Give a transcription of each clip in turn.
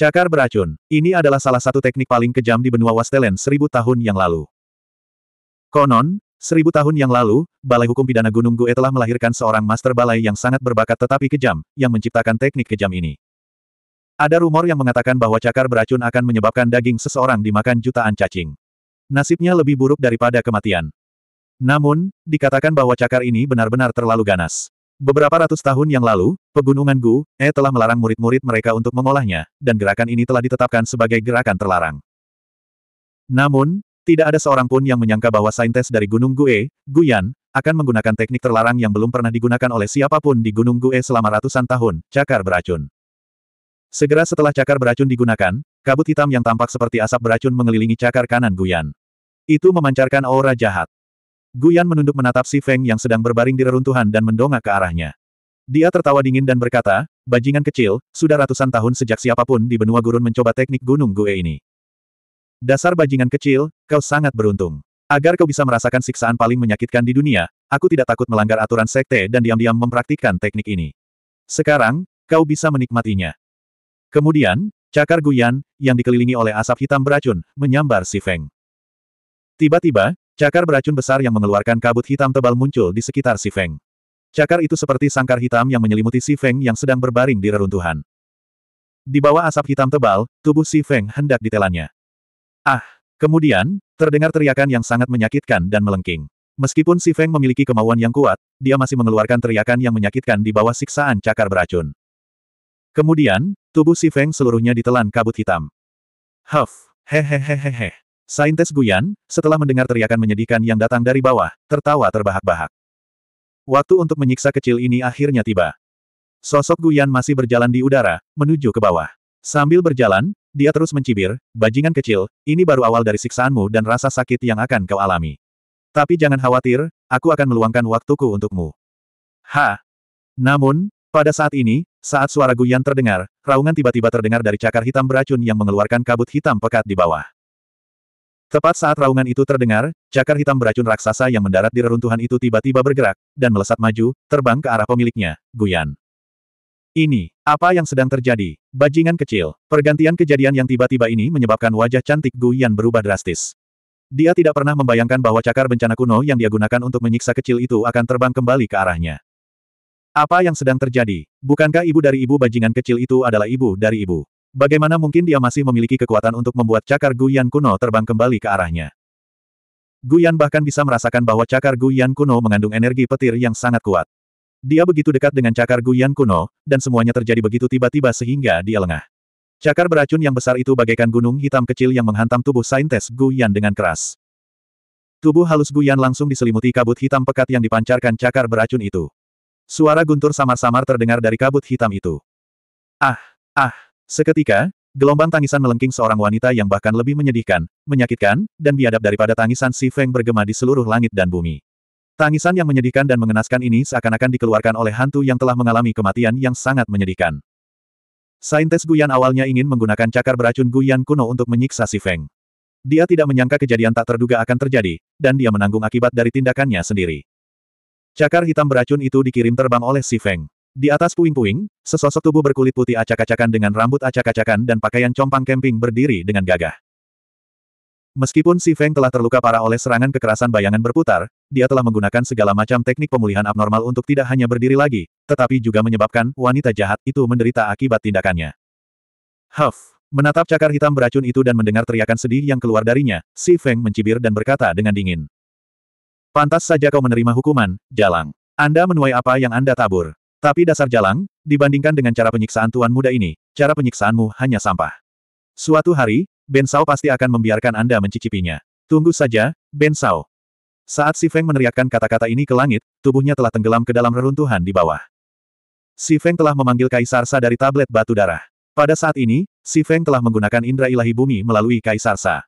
Cakar beracun. Ini adalah salah satu teknik paling kejam di benua Wastelen seribu tahun yang lalu. Konon, seribu tahun yang lalu, Balai Hukum Pidana Gunung Gue telah melahirkan seorang master balai yang sangat berbakat tetapi kejam, yang menciptakan teknik kejam ini. Ada rumor yang mengatakan bahwa cakar beracun akan menyebabkan daging seseorang dimakan jutaan cacing. Nasibnya lebih buruk daripada kematian. Namun, dikatakan bahwa cakar ini benar-benar terlalu ganas. Beberapa ratus tahun yang lalu, Pegunungan Gu, E telah melarang murid-murid mereka untuk mengolahnya, dan gerakan ini telah ditetapkan sebagai gerakan terlarang. Namun, tidak ada seorang pun yang menyangka bahwa saintes dari Gunung Gue, Guyan, akan menggunakan teknik terlarang yang belum pernah digunakan oleh siapapun di Gunung Gue selama ratusan tahun, cakar beracun. Segera setelah cakar beracun digunakan, kabut hitam yang tampak seperti asap beracun mengelilingi cakar kanan Guyan. Itu memancarkan aura jahat. Guyan menunduk menatap si Feng yang sedang berbaring di reruntuhan dan mendongak ke arahnya. Dia tertawa dingin dan berkata, bajingan kecil, sudah ratusan tahun sejak siapapun di benua gurun mencoba teknik gunung gue ini. Dasar bajingan kecil, kau sangat beruntung. Agar kau bisa merasakan siksaan paling menyakitkan di dunia, aku tidak takut melanggar aturan sekte dan diam-diam mempraktikkan teknik ini. Sekarang, kau bisa menikmatinya. Kemudian, cakar Guyan, yang dikelilingi oleh asap hitam beracun, menyambar si Feng. Tiba-tiba, Cakar beracun besar yang mengeluarkan kabut hitam tebal muncul di sekitar si Feng. Cakar itu seperti sangkar hitam yang menyelimuti si Feng yang sedang berbaring di reruntuhan. Di bawah asap hitam tebal, tubuh si Feng hendak ditelannya. Ah! Kemudian, terdengar teriakan yang sangat menyakitkan dan melengking. Meskipun si Feng memiliki kemauan yang kuat, dia masih mengeluarkan teriakan yang menyakitkan di bawah siksaan cakar beracun. Kemudian, tubuh si Feng seluruhnya ditelan kabut hitam. Huff, hehehehehe. Saintes Guyan, setelah mendengar teriakan menyedihkan yang datang dari bawah, tertawa terbahak-bahak. Waktu untuk menyiksa kecil ini akhirnya tiba. Sosok Guyan masih berjalan di udara, menuju ke bawah. Sambil berjalan, dia terus mencibir, bajingan kecil, ini baru awal dari siksaanmu dan rasa sakit yang akan kau alami. Tapi jangan khawatir, aku akan meluangkan waktuku untukmu. Ha! Namun, pada saat ini, saat suara Guyan terdengar, raungan tiba-tiba terdengar dari cakar hitam beracun yang mengeluarkan kabut hitam pekat di bawah. Tepat saat raungan itu terdengar, cakar hitam beracun raksasa yang mendarat di reruntuhan itu tiba-tiba bergerak, dan melesat maju, terbang ke arah pemiliknya, Guyan. Ini, apa yang sedang terjadi? Bajingan kecil, pergantian kejadian yang tiba-tiba ini menyebabkan wajah cantik Guyan berubah drastis. Dia tidak pernah membayangkan bahwa cakar bencana kuno yang dia gunakan untuk menyiksa kecil itu akan terbang kembali ke arahnya. Apa yang sedang terjadi? Bukankah ibu dari ibu bajingan kecil itu adalah ibu dari ibu? Bagaimana mungkin dia masih memiliki kekuatan untuk membuat cakar Guyan kuno terbang kembali ke arahnya? Guyan bahkan bisa merasakan bahwa cakar Guyan kuno mengandung energi petir yang sangat kuat. Dia begitu dekat dengan cakar Guyan kuno, dan semuanya terjadi begitu tiba-tiba sehingga dia lengah. Cakar beracun yang besar itu bagaikan gunung hitam kecil yang menghantam tubuh saintes Guyan dengan keras. Tubuh halus Guyan langsung diselimuti kabut hitam pekat yang dipancarkan cakar beracun itu. Suara guntur samar-samar terdengar dari kabut hitam itu. Ah! Ah! Seketika, gelombang tangisan melengking seorang wanita yang bahkan lebih menyedihkan, menyakitkan, dan biadab daripada tangisan Si Feng bergema di seluruh langit dan bumi. Tangisan yang menyedihkan dan mengenaskan ini seakan-akan dikeluarkan oleh hantu yang telah mengalami kematian yang sangat menyedihkan. Saintes Guyan awalnya ingin menggunakan cakar beracun Guyan kuno untuk menyiksa Si Feng. Dia tidak menyangka kejadian tak terduga akan terjadi, dan dia menanggung akibat dari tindakannya sendiri. Cakar hitam beracun itu dikirim terbang oleh Si Feng. Di atas puing-puing, sesosok tubuh berkulit putih acak-acakan dengan rambut acak-acakan dan pakaian compang kemping berdiri dengan gagah. Meskipun Si Feng telah terluka parah oleh serangan kekerasan bayangan berputar, dia telah menggunakan segala macam teknik pemulihan abnormal untuk tidak hanya berdiri lagi, tetapi juga menyebabkan wanita jahat itu menderita akibat tindakannya. Huff! Menatap cakar hitam beracun itu dan mendengar teriakan sedih yang keluar darinya, Si Feng mencibir dan berkata dengan dingin. Pantas saja kau menerima hukuman, Jalang. Anda menuai apa yang Anda tabur. Tapi dasar jalang, dibandingkan dengan cara penyiksaan tuan muda ini, cara penyiksaanmu hanya sampah. Suatu hari, Ben Sao pasti akan membiarkan Anda mencicipinya. Tunggu saja, Ben Sao. Saat Si Feng meneriakkan kata-kata ini ke langit, tubuhnya telah tenggelam ke dalam reruntuhan di bawah. Si Feng telah memanggil Kaisar Sa dari tablet batu darah. Pada saat ini, Si Feng telah menggunakan indera ilahi bumi melalui Kaisar Sa.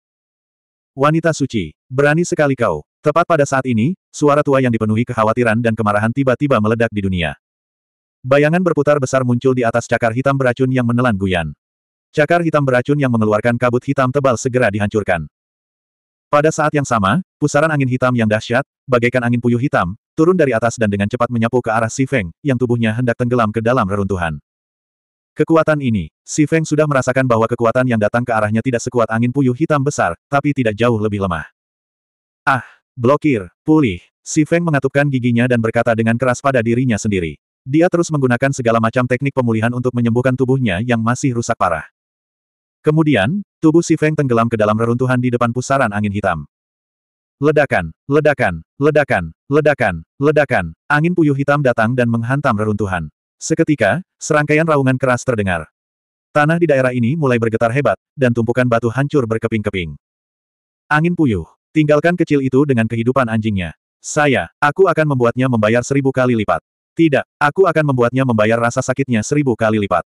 Wanita suci, berani sekali kau. Tepat pada saat ini, suara tua yang dipenuhi kekhawatiran dan kemarahan tiba-tiba meledak di dunia. Bayangan berputar besar muncul di atas cakar hitam beracun yang menelan Guyan. Cakar hitam beracun yang mengeluarkan kabut hitam tebal segera dihancurkan. Pada saat yang sama, pusaran angin hitam yang dahsyat, bagaikan angin puyuh hitam, turun dari atas dan dengan cepat menyapu ke arah Si Feng, yang tubuhnya hendak tenggelam ke dalam reruntuhan. Kekuatan ini, Si Feng sudah merasakan bahwa kekuatan yang datang ke arahnya tidak sekuat angin puyuh hitam besar, tapi tidak jauh lebih lemah. Ah, blokir, pulih, Si Feng mengatupkan giginya dan berkata dengan keras pada dirinya sendiri. Dia terus menggunakan segala macam teknik pemulihan untuk menyembuhkan tubuhnya yang masih rusak parah. Kemudian, tubuh si Feng tenggelam ke dalam reruntuhan di depan pusaran angin hitam. Ledakan, ledakan, ledakan, ledakan, ledakan, angin puyuh hitam datang dan menghantam reruntuhan. Seketika, serangkaian raungan keras terdengar. Tanah di daerah ini mulai bergetar hebat, dan tumpukan batu hancur berkeping-keping. Angin puyuh, tinggalkan kecil itu dengan kehidupan anjingnya. Saya, aku akan membuatnya membayar seribu kali lipat. Tidak, aku akan membuatnya membayar rasa sakitnya seribu kali lipat.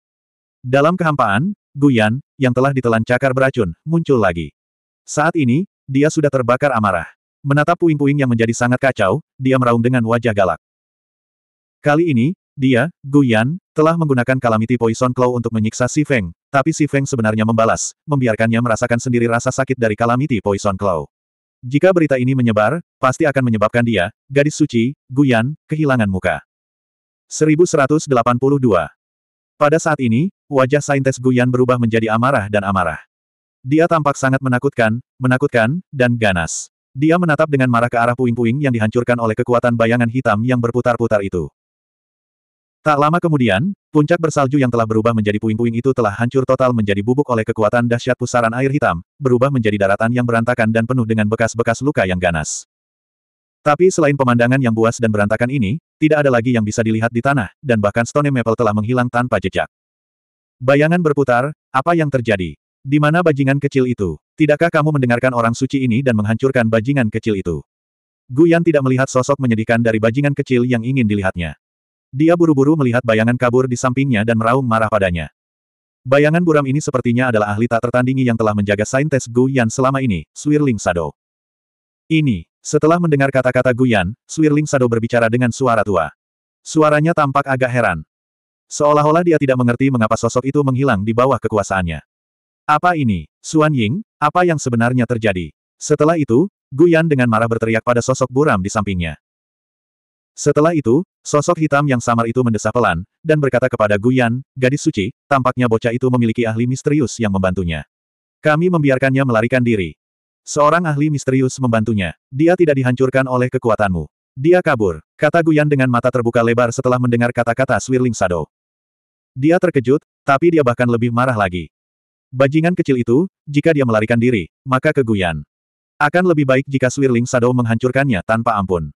Dalam kehampaan, Guyan, yang telah ditelan cakar beracun, muncul lagi. Saat ini, dia sudah terbakar amarah. Menatap puing-puing yang menjadi sangat kacau, dia meraung dengan wajah galak. Kali ini, dia, Guyan, telah menggunakan kalamiti Poison Claw untuk menyiksa Si Feng, tapi Si Feng sebenarnya membalas, membiarkannya merasakan sendiri rasa sakit dari kalamiti Poison Claw. Jika berita ini menyebar, pasti akan menyebabkan dia, gadis suci, Guyan, kehilangan muka. 1182. Pada saat ini, wajah Saintes Guyan berubah menjadi amarah dan amarah. Dia tampak sangat menakutkan, menakutkan, dan ganas. Dia menatap dengan marah ke arah puing-puing yang dihancurkan oleh kekuatan bayangan hitam yang berputar-putar itu. Tak lama kemudian, puncak bersalju yang telah berubah menjadi puing-puing itu telah hancur total menjadi bubuk oleh kekuatan dahsyat pusaran air hitam, berubah menjadi daratan yang berantakan dan penuh dengan bekas-bekas luka yang ganas. Tapi selain pemandangan yang buas dan berantakan ini, tidak ada lagi yang bisa dilihat di tanah, dan bahkan Stone Maple telah menghilang tanpa jejak. Bayangan berputar, apa yang terjadi? Di mana bajingan kecil itu? Tidakkah kamu mendengarkan orang suci ini dan menghancurkan bajingan kecil itu? Gu Yan tidak melihat sosok menyedihkan dari bajingan kecil yang ingin dilihatnya. Dia buru-buru melihat bayangan kabur di sampingnya dan meraung marah padanya. Bayangan buram ini sepertinya adalah ahli tak tertandingi yang telah menjaga saintes Gu Yan selama ini, Swirling Shadow. Ini, setelah mendengar kata-kata Guyan, Swirling Sado berbicara dengan suara tua. Suaranya tampak agak heran. Seolah-olah dia tidak mengerti mengapa sosok itu menghilang di bawah kekuasaannya. Apa ini, Suan Ying? Apa yang sebenarnya terjadi? Setelah itu, Guyan dengan marah berteriak pada sosok buram di sampingnya. Setelah itu, sosok hitam yang samar itu mendesah pelan, dan berkata kepada Guyan, gadis suci, tampaknya bocah itu memiliki ahli misterius yang membantunya. Kami membiarkannya melarikan diri. Seorang ahli misterius membantunya. Dia tidak dihancurkan oleh kekuatanmu. Dia kabur, kata Guyan dengan mata terbuka lebar setelah mendengar kata-kata Swirling Shadow. Dia terkejut, tapi dia bahkan lebih marah lagi. Bajingan kecil itu, jika dia melarikan diri, maka ke Guyan. Akan lebih baik jika Swirling Shadow menghancurkannya tanpa ampun.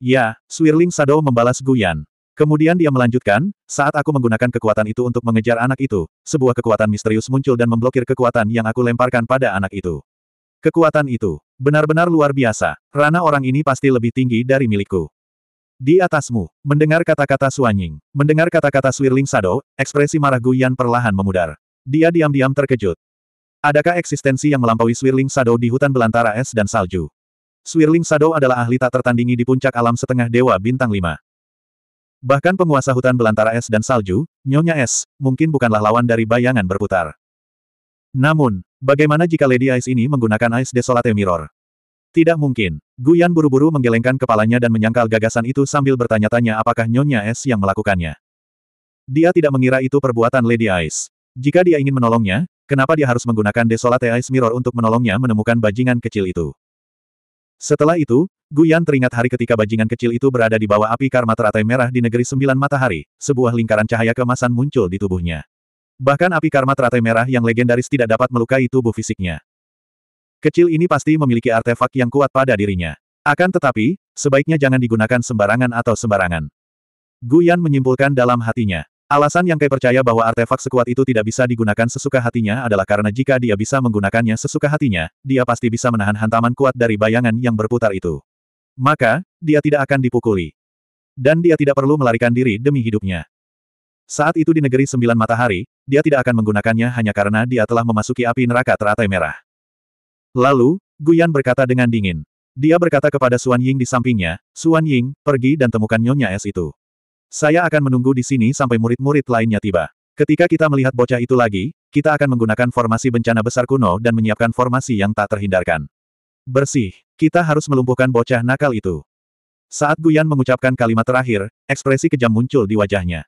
Ya, Swirling Shadow membalas Guyan. Kemudian dia melanjutkan, saat aku menggunakan kekuatan itu untuk mengejar anak itu, sebuah kekuatan misterius muncul dan memblokir kekuatan yang aku lemparkan pada anak itu. Kekuatan itu, benar-benar luar biasa, rana orang ini pasti lebih tinggi dari milikku. Di atasmu, mendengar kata-kata Suanying, mendengar kata-kata Swirling Shadow, ekspresi marah Guyan perlahan memudar. Dia diam-diam terkejut. Adakah eksistensi yang melampaui Swirling Shadow di hutan belantara es dan salju? Swirling Shadow adalah ahli tak tertandingi di puncak alam setengah dewa bintang 5. Bahkan penguasa hutan belantara es dan salju, Nyonya Es, mungkin bukanlah lawan dari bayangan berputar. Namun, bagaimana jika Lady Ice ini menggunakan Ice Desolate Mirror? Tidak mungkin. Gu Yan buru-buru menggelengkan kepalanya dan menyangkal gagasan itu sambil bertanya-tanya apakah Nyonya Es yang melakukannya. Dia tidak mengira itu perbuatan Lady Ice. Jika dia ingin menolongnya, kenapa dia harus menggunakan Desolate Ice Mirror untuk menolongnya menemukan bajingan kecil itu? Setelah itu, Gu Yan teringat hari ketika bajingan kecil itu berada di bawah api karma teratai merah di negeri sembilan matahari, sebuah lingkaran cahaya kemasan muncul di tubuhnya. Bahkan api karma teratai merah yang legendaris tidak dapat melukai tubuh fisiknya. Kecil ini pasti memiliki artefak yang kuat pada dirinya. Akan tetapi, sebaiknya jangan digunakan sembarangan atau sembarangan. Gu Yan menyimpulkan dalam hatinya. Alasan yang Kai percaya bahwa artefak sekuat itu tidak bisa digunakan sesuka hatinya adalah karena jika dia bisa menggunakannya sesuka hatinya, dia pasti bisa menahan hantaman kuat dari bayangan yang berputar itu. Maka, dia tidak akan dipukuli. Dan dia tidak perlu melarikan diri demi hidupnya. Saat itu di negeri sembilan matahari, dia tidak akan menggunakannya hanya karena dia telah memasuki api neraka teratai merah. Lalu, Guyan berkata dengan dingin. Dia berkata kepada Suan Ying di sampingnya, Suan Ying, pergi dan temukan Nyonya Es itu. Saya akan menunggu di sini sampai murid-murid lainnya tiba. Ketika kita melihat bocah itu lagi, kita akan menggunakan formasi bencana besar kuno dan menyiapkan formasi yang tak terhindarkan. Bersih, kita harus melumpuhkan bocah nakal itu. Saat Guyan mengucapkan kalimat terakhir, ekspresi kejam muncul di wajahnya.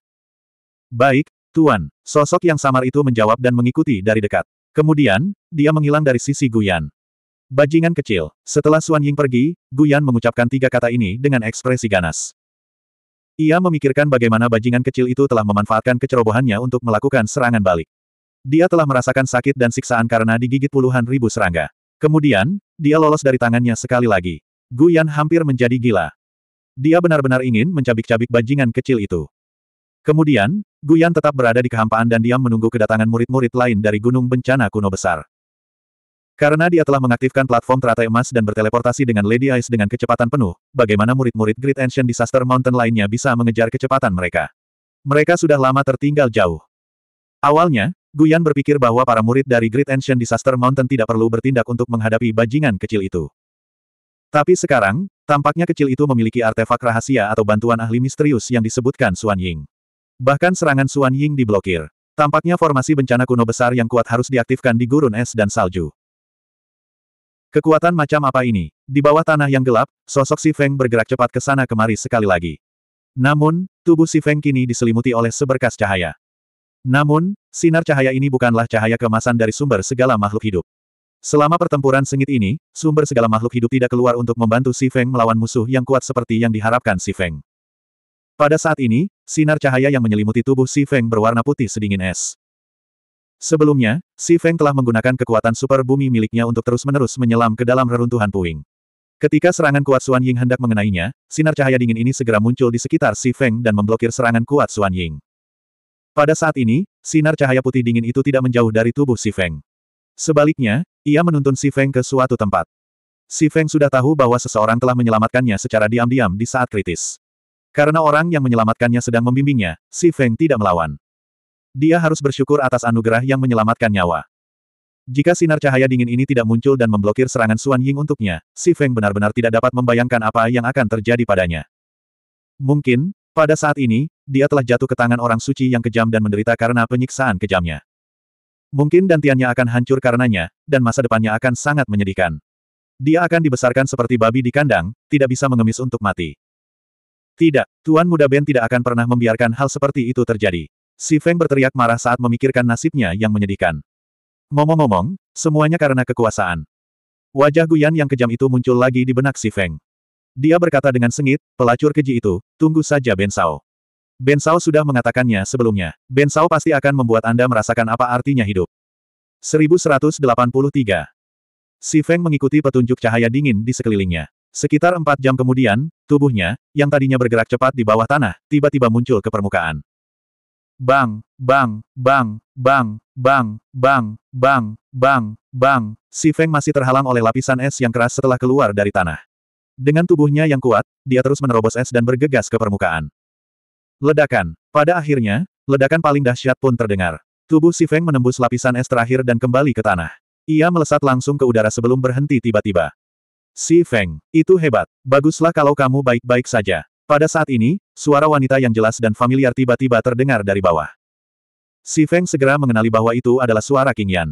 Baik, Tuan, sosok yang samar itu menjawab dan mengikuti dari dekat. Kemudian, dia menghilang dari sisi Guyan. Bajingan kecil. Setelah Suan Ying pergi, Guyan mengucapkan tiga kata ini dengan ekspresi ganas. Ia memikirkan bagaimana bajingan kecil itu telah memanfaatkan kecerobohannya untuk melakukan serangan balik. Dia telah merasakan sakit dan siksaan karena digigit puluhan ribu serangga. Kemudian, dia lolos dari tangannya sekali lagi. Guyan hampir menjadi gila. Dia benar-benar ingin mencabik-cabik bajingan kecil itu. Kemudian, Guyan tetap berada di kehampaan dan diam menunggu kedatangan murid-murid lain dari gunung bencana kuno besar. Karena dia telah mengaktifkan platform teratai emas dan berteleportasi dengan Lady Ice dengan kecepatan penuh, bagaimana murid-murid Great Ancient Disaster Mountain lainnya bisa mengejar kecepatan mereka? Mereka sudah lama tertinggal jauh. Awalnya, Guyan berpikir bahwa para murid dari Great Ancient Disaster Mountain tidak perlu bertindak untuk menghadapi bajingan kecil itu. Tapi sekarang, tampaknya kecil itu memiliki artefak rahasia atau bantuan ahli misterius yang disebutkan Suan Ying. Bahkan serangan Suan Ying diblokir. Tampaknya formasi bencana kuno besar yang kuat harus diaktifkan di gurun es dan salju. Kekuatan macam apa ini? Di bawah tanah yang gelap, sosok Si Feng bergerak cepat ke sana kemari sekali lagi. Namun, tubuh Si Feng kini diselimuti oleh seberkas cahaya. Namun, sinar cahaya ini bukanlah cahaya kemasan dari sumber segala makhluk hidup. Selama pertempuran sengit ini, sumber segala makhluk hidup tidak keluar untuk membantu Si Feng melawan musuh yang kuat seperti yang diharapkan Si Feng. Pada saat ini, Sinar cahaya yang menyelimuti tubuh Si Feng berwarna putih sedingin es. Sebelumnya, Si Feng telah menggunakan kekuatan super bumi miliknya untuk terus-menerus menyelam ke dalam reruntuhan puing. Ketika serangan kuat Suan Ying hendak mengenainya, sinar cahaya dingin ini segera muncul di sekitar Si Feng dan memblokir serangan kuat Suan Ying. Pada saat ini, sinar cahaya putih dingin itu tidak menjauh dari tubuh Si Feng. Sebaliknya, ia menuntun Si Feng ke suatu tempat. Si Feng sudah tahu bahwa seseorang telah menyelamatkannya secara diam-diam di saat kritis. Karena orang yang menyelamatkannya sedang membimbingnya, Si Feng tidak melawan. Dia harus bersyukur atas anugerah yang menyelamatkan nyawa. Jika sinar cahaya dingin ini tidak muncul dan memblokir serangan Suan Ying untuknya, Si Feng benar-benar tidak dapat membayangkan apa yang akan terjadi padanya. Mungkin, pada saat ini, dia telah jatuh ke tangan orang suci yang kejam dan menderita karena penyiksaan kejamnya. Mungkin dantiannya akan hancur karenanya, dan masa depannya akan sangat menyedihkan. Dia akan dibesarkan seperti babi di kandang, tidak bisa mengemis untuk mati. Tidak, Tuan Muda Ben tidak akan pernah membiarkan hal seperti itu terjadi. Si Feng berteriak marah saat memikirkan nasibnya yang menyedihkan. Ngomong-ngomong, semuanya karena kekuasaan. Wajah Guyan yang kejam itu muncul lagi di benak si Feng. Dia berkata dengan sengit, pelacur keji itu, tunggu saja Ben Sao. Ben Sao sudah mengatakannya sebelumnya. Ben Sao pasti akan membuat Anda merasakan apa artinya hidup. 1183 Si Feng mengikuti petunjuk cahaya dingin di sekelilingnya. Sekitar empat jam kemudian, tubuhnya, yang tadinya bergerak cepat di bawah tanah, tiba-tiba muncul ke permukaan. Bang, bang, bang, bang, bang, bang, bang, bang, bang, si Feng masih terhalang oleh lapisan es yang keras setelah keluar dari tanah. Dengan tubuhnya yang kuat, dia terus menerobos es dan bergegas ke permukaan. Ledakan. Pada akhirnya, ledakan paling dahsyat pun terdengar. Tubuh si Feng menembus lapisan es terakhir dan kembali ke tanah. Ia melesat langsung ke udara sebelum berhenti tiba-tiba. Si Feng, itu hebat. Baguslah kalau kamu baik-baik saja. Pada saat ini, suara wanita yang jelas dan familiar tiba-tiba terdengar dari bawah. Si Feng segera mengenali bahwa itu adalah suara King Yan.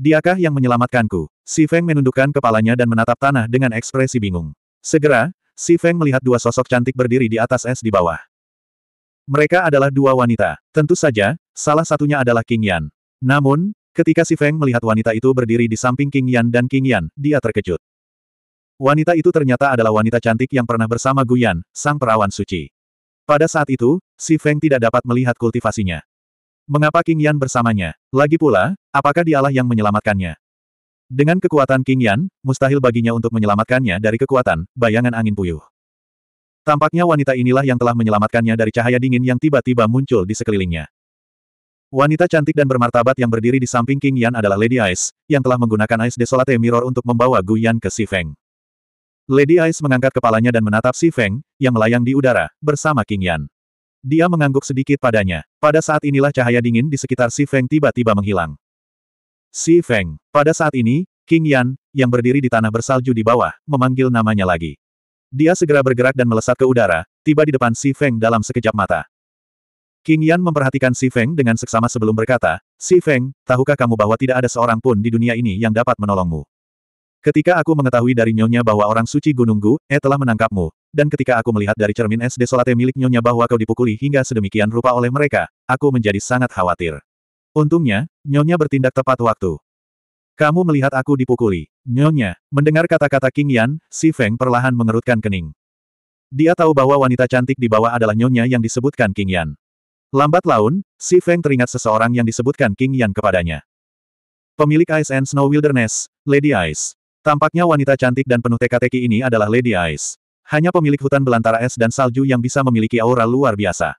Diakah yang menyelamatkanku? Si Feng menundukkan kepalanya dan menatap tanah dengan ekspresi bingung. Segera, Si Feng melihat dua sosok cantik berdiri di atas es di bawah. Mereka adalah dua wanita. Tentu saja, salah satunya adalah King Yan. Namun, ketika Si Feng melihat wanita itu berdiri di samping King Yan dan King Yan, dia terkejut. Wanita itu ternyata adalah wanita cantik yang pernah bersama Guyan, sang perawan suci. Pada saat itu, si Feng tidak dapat melihat kultivasinya. Mengapa King Yan bersamanya? Lagi pula, apakah dialah yang menyelamatkannya? Dengan kekuatan King Yan, mustahil baginya untuk menyelamatkannya dari kekuatan, bayangan angin puyuh. Tampaknya wanita inilah yang telah menyelamatkannya dari cahaya dingin yang tiba-tiba muncul di sekelilingnya. Wanita cantik dan bermartabat yang berdiri di samping King Yan adalah Lady Ice, yang telah menggunakan Ice Desolate Mirror untuk membawa Gu Yan ke Si Feng. Lady Ice mengangkat kepalanya dan menatap Si Feng, yang melayang di udara, bersama King Yan. Dia mengangguk sedikit padanya. Pada saat inilah cahaya dingin di sekitar Si Feng tiba-tiba menghilang. Si Feng, pada saat ini, King Yan, yang berdiri di tanah bersalju di bawah, memanggil namanya lagi. Dia segera bergerak dan melesat ke udara, tiba di depan Si Feng dalam sekejap mata. King Yan memperhatikan Si Feng dengan seksama sebelum berkata, Si Feng, tahukah kamu bahwa tidak ada seorang pun di dunia ini yang dapat menolongmu? Ketika aku mengetahui dari nyonya bahwa orang suci Gunung Gu, E telah menangkapmu, dan ketika aku melihat dari cermin es desolate milik nyonya bahwa kau dipukuli hingga sedemikian rupa oleh mereka, aku menjadi sangat khawatir. Untungnya, nyonya bertindak tepat waktu. Kamu melihat aku dipukuli. Nyonya, mendengar kata-kata King Yan, si Feng perlahan mengerutkan kening. Dia tahu bahwa wanita cantik di bawah adalah nyonya yang disebutkan King Yan. Lambat laun, si Feng teringat seseorang yang disebutkan King Yan kepadanya. Pemilik Ice and Snow Wilderness, Lady Ice. Tampaknya wanita cantik dan penuh teka-teki ini adalah Lady Ice. Hanya pemilik hutan belantara es dan salju yang bisa memiliki aura luar biasa.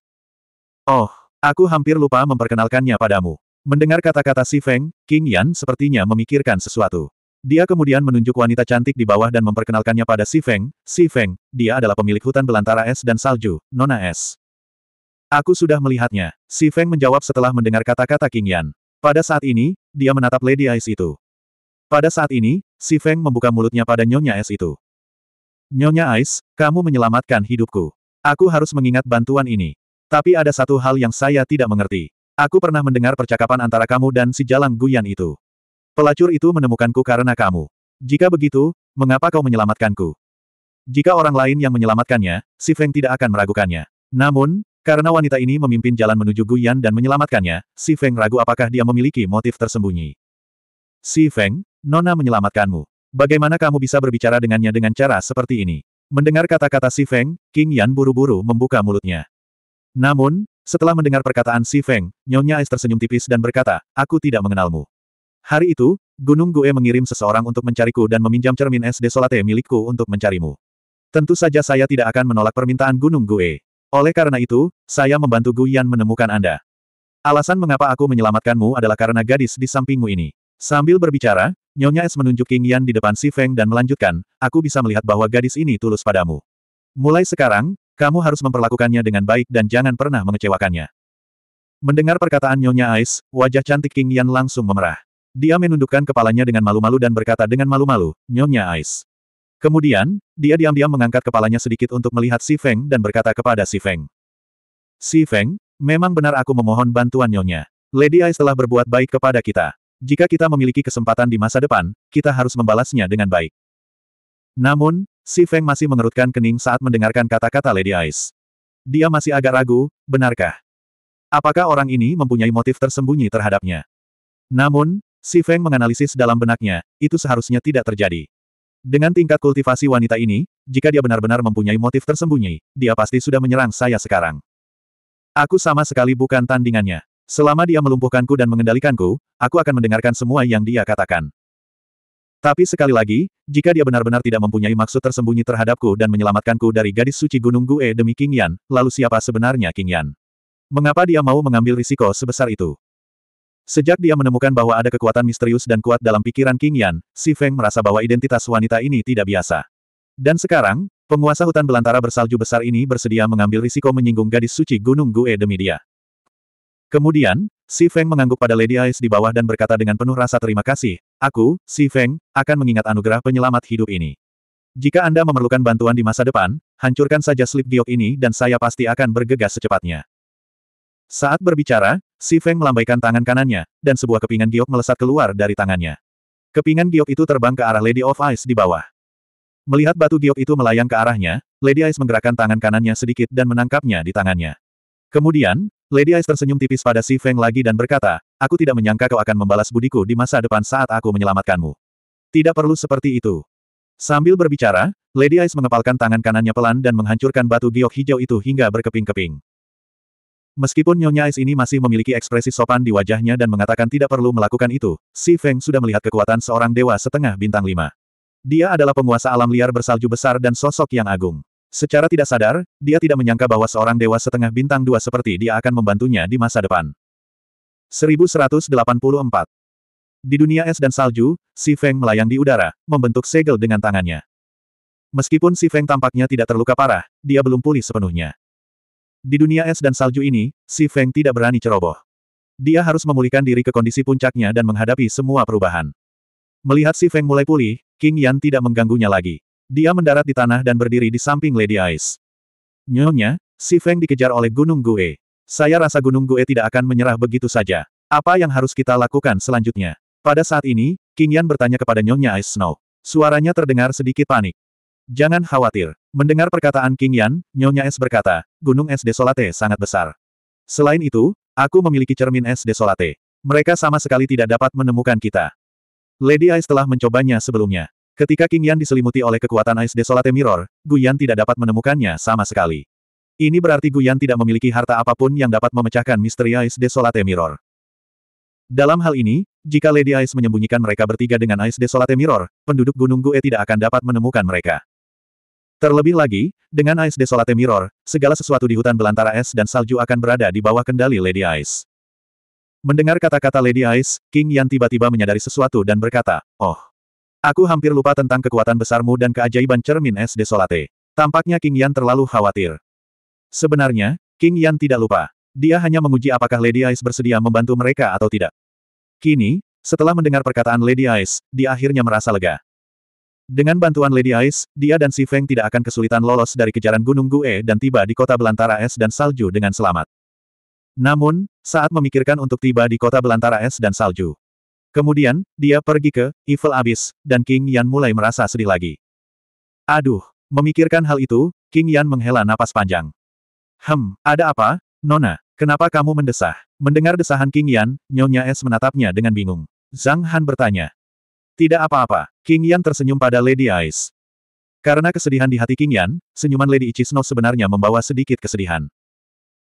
Oh, aku hampir lupa memperkenalkannya padamu. Mendengar kata-kata Si Feng, King Yan sepertinya memikirkan sesuatu. Dia kemudian menunjuk wanita cantik di bawah dan memperkenalkannya pada Si Feng. Si Feng, dia adalah pemilik hutan belantara es dan salju, Nona Es. Aku sudah melihatnya. Si Feng menjawab setelah mendengar kata-kata King Yan. Pada saat ini, dia menatap Lady Ice itu. Pada saat ini, Si Feng membuka mulutnya pada Nyonya Es itu. Nyonya Ice, kamu menyelamatkan hidupku. Aku harus mengingat bantuan ini. Tapi ada satu hal yang saya tidak mengerti. Aku pernah mendengar percakapan antara kamu dan si Jalang Guyan itu. Pelacur itu menemukanku karena kamu. Jika begitu, mengapa kau menyelamatkanku? Jika orang lain yang menyelamatkannya, si Feng tidak akan meragukannya. Namun, karena wanita ini memimpin jalan menuju Guyan dan menyelamatkannya, si Feng ragu apakah dia memiliki motif tersembunyi. Si Feng, Nona menyelamatkanmu. Bagaimana kamu bisa berbicara dengannya dengan cara seperti ini? Mendengar kata-kata Si Feng, King Yan buru-buru membuka mulutnya. Namun, setelah mendengar perkataan Si Feng, Nyonya Ais tersenyum tipis dan berkata, aku tidak mengenalmu. Hari itu, Gunung Gue mengirim seseorang untuk mencariku dan meminjam cermin es desolate milikku untuk mencarimu. Tentu saja saya tidak akan menolak permintaan Gunung Gue. Oleh karena itu, saya membantu Gu Yan menemukan Anda. Alasan mengapa aku menyelamatkanmu adalah karena gadis di sampingmu ini. Sambil berbicara, Nyonya Es menunjuk King Yan di depan Si Feng dan melanjutkan, aku bisa melihat bahwa gadis ini tulus padamu. Mulai sekarang, kamu harus memperlakukannya dengan baik dan jangan pernah mengecewakannya. Mendengar perkataan Nyonya Ais, wajah cantik King Yan langsung memerah. Dia menundukkan kepalanya dengan malu-malu dan berkata dengan malu-malu, Nyonya Ais. Kemudian, dia diam-diam mengangkat kepalanya sedikit untuk melihat Si Feng dan berkata kepada Si Feng. Si Feng, memang benar aku memohon bantuan Nyonya. Lady Ais telah berbuat baik kepada kita. Jika kita memiliki kesempatan di masa depan, kita harus membalasnya dengan baik. Namun, Si Feng masih mengerutkan kening saat mendengarkan kata-kata Lady Ice. Dia masih agak ragu, benarkah? Apakah orang ini mempunyai motif tersembunyi terhadapnya? Namun, Si Feng menganalisis dalam benaknya, itu seharusnya tidak terjadi. Dengan tingkat kultivasi wanita ini, jika dia benar-benar mempunyai motif tersembunyi, dia pasti sudah menyerang saya sekarang. Aku sama sekali bukan tandingannya. Selama dia melumpuhkanku dan mengendalikanku, aku akan mendengarkan semua yang dia katakan. Tapi sekali lagi, jika dia benar-benar tidak mempunyai maksud tersembunyi terhadapku dan menyelamatkanku dari gadis suci Gunung Gue demi King Yan, lalu siapa sebenarnya King Yan? Mengapa dia mau mengambil risiko sebesar itu? Sejak dia menemukan bahwa ada kekuatan misterius dan kuat dalam pikiran King Yan, Si Feng merasa bahwa identitas wanita ini tidak biasa. Dan sekarang, penguasa hutan belantara bersalju besar ini bersedia mengambil risiko menyinggung gadis suci Gunung Gue demi dia. Kemudian, Si Feng mengangguk pada Lady Ice di bawah dan berkata dengan penuh rasa terima kasih, aku, Si Feng, akan mengingat anugerah penyelamat hidup ini. Jika Anda memerlukan bantuan di masa depan, hancurkan saja slip giok ini dan saya pasti akan bergegas secepatnya. Saat berbicara, Si Feng melambaikan tangan kanannya, dan sebuah kepingan giok melesat keluar dari tangannya. Kepingan giok itu terbang ke arah Lady of Ice di bawah. Melihat batu giok itu melayang ke arahnya, Lady Ice menggerakkan tangan kanannya sedikit dan menangkapnya di tangannya. Kemudian, Lady Ice tersenyum tipis pada Si Feng lagi dan berkata, aku tidak menyangka kau akan membalas budiku di masa depan saat aku menyelamatkanmu. Tidak perlu seperti itu. Sambil berbicara, Lady Ice mengepalkan tangan kanannya pelan dan menghancurkan batu giok hijau itu hingga berkeping-keping. Meskipun Nyonya Ice ini masih memiliki ekspresi sopan di wajahnya dan mengatakan tidak perlu melakukan itu, Si Feng sudah melihat kekuatan seorang dewa setengah bintang lima. Dia adalah penguasa alam liar bersalju besar dan sosok yang agung. Secara tidak sadar, dia tidak menyangka bahwa seorang dewa setengah bintang dua seperti dia akan membantunya di masa depan. 1184 Di dunia es dan salju, Si Feng melayang di udara, membentuk segel dengan tangannya. Meskipun Si Feng tampaknya tidak terluka parah, dia belum pulih sepenuhnya. Di dunia es dan salju ini, Si Feng tidak berani ceroboh. Dia harus memulihkan diri ke kondisi puncaknya dan menghadapi semua perubahan. Melihat Si Feng mulai pulih, King Yan tidak mengganggunya lagi. Dia mendarat di tanah dan berdiri di samping Lady Ice. Nyonya, si Feng dikejar oleh Gunung Gue. Saya rasa Gunung Gue tidak akan menyerah begitu saja. Apa yang harus kita lakukan selanjutnya? Pada saat ini, King Yan bertanya kepada Nyonya Ice Snow. Suaranya terdengar sedikit panik. Jangan khawatir. Mendengar perkataan King Yan, Nyonya Es berkata, Gunung Es Desolate sangat besar. Selain itu, aku memiliki cermin Es Desolate. Mereka sama sekali tidak dapat menemukan kita. Lady Ice telah mencobanya sebelumnya. Ketika King Yan diselimuti oleh kekuatan Ice Desolate Mirror, Guyan tidak dapat menemukannya sama sekali. Ini berarti Guyan tidak memiliki harta apapun yang dapat memecahkan misteri Ice Desolate Mirror. Dalam hal ini, jika Lady Ice menyembunyikan mereka bertiga dengan Ice Desolate Mirror, penduduk Gunung Gue tidak akan dapat menemukan mereka. Terlebih lagi, dengan Ice Desolate Mirror, segala sesuatu di hutan belantara es dan salju akan berada di bawah kendali Lady Ice. Mendengar kata-kata Lady Ice, King Yan tiba-tiba menyadari sesuatu dan berkata, Oh. Aku hampir lupa tentang kekuatan besarmu dan keajaiban cermin es desolate. Tampaknya King Yan terlalu khawatir. Sebenarnya, King Yan tidak lupa. Dia hanya menguji apakah Lady Ice bersedia membantu mereka atau tidak. Kini, setelah mendengar perkataan Lady Ice, dia akhirnya merasa lega. Dengan bantuan Lady Ice, dia dan Si Feng tidak akan kesulitan lolos dari kejaran Gunung Gue dan tiba di kota belantara es dan salju dengan selamat. Namun, saat memikirkan untuk tiba di kota belantara es dan salju, Kemudian, dia pergi ke Evil Abyss, dan King Yan mulai merasa sedih lagi. Aduh, memikirkan hal itu, King Yan menghela napas panjang. Hem, ada apa, Nona? Kenapa kamu mendesah? Mendengar desahan King Yan, Nyonya Es menatapnya dengan bingung. Zhang Han bertanya. Tidak apa-apa, King Yan tersenyum pada Lady Ice. Karena kesedihan di hati King Yan, senyuman Lady Ichisno sebenarnya membawa sedikit kesedihan.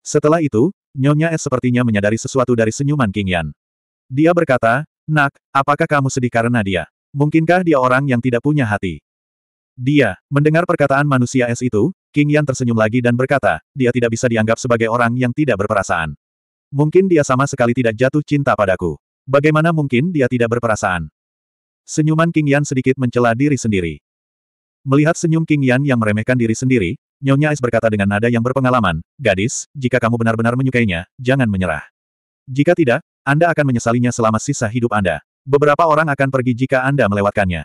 Setelah itu, Nyonya Es sepertinya menyadari sesuatu dari senyuman King Yan. Dia berkata, Nak, apakah kamu sedih karena dia? Mungkinkah dia orang yang tidak punya hati? Dia, mendengar perkataan manusia es itu, King Yan tersenyum lagi dan berkata, dia tidak bisa dianggap sebagai orang yang tidak berperasaan. Mungkin dia sama sekali tidak jatuh cinta padaku. Bagaimana mungkin dia tidak berperasaan? Senyuman King Yan sedikit mencela diri sendiri. Melihat senyum King Yan yang meremehkan diri sendiri, Nyonya Es berkata dengan nada yang berpengalaman, Gadis, jika kamu benar-benar menyukainya, jangan menyerah. Jika tidak, Anda akan menyesalinya selama sisa hidup Anda. Beberapa orang akan pergi jika Anda melewatkannya.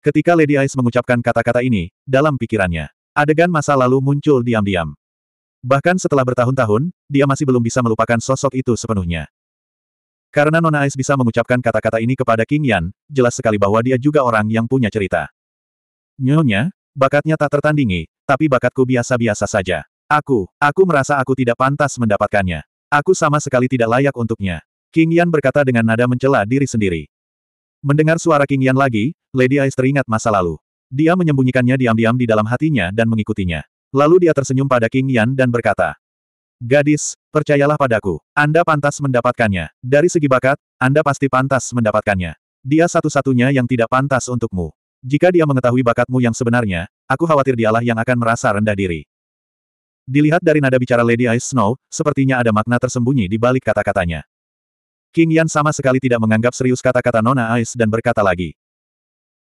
Ketika Lady Ice mengucapkan kata-kata ini, dalam pikirannya, adegan masa lalu muncul diam-diam. Bahkan setelah bertahun-tahun, dia masih belum bisa melupakan sosok itu sepenuhnya. Karena Nona Ice bisa mengucapkan kata-kata ini kepada King Yan, jelas sekali bahwa dia juga orang yang punya cerita. Nyonya, bakatnya tak tertandingi, tapi bakatku biasa-biasa saja. Aku, aku merasa aku tidak pantas mendapatkannya. Aku sama sekali tidak layak untuknya. King Yan berkata dengan nada mencela diri sendiri. Mendengar suara King Yan lagi, Lady Ice teringat masa lalu. Dia menyembunyikannya diam-diam di dalam hatinya dan mengikutinya. Lalu dia tersenyum pada King Yan dan berkata, Gadis, percayalah padaku, Anda pantas mendapatkannya. Dari segi bakat, Anda pasti pantas mendapatkannya. Dia satu-satunya yang tidak pantas untukmu. Jika dia mengetahui bakatmu yang sebenarnya, aku khawatir dialah yang akan merasa rendah diri. Dilihat dari nada bicara Lady Ice Snow, sepertinya ada makna tersembunyi di balik kata-katanya. King Yan sama sekali tidak menganggap serius kata-kata Nona Ice dan berkata lagi.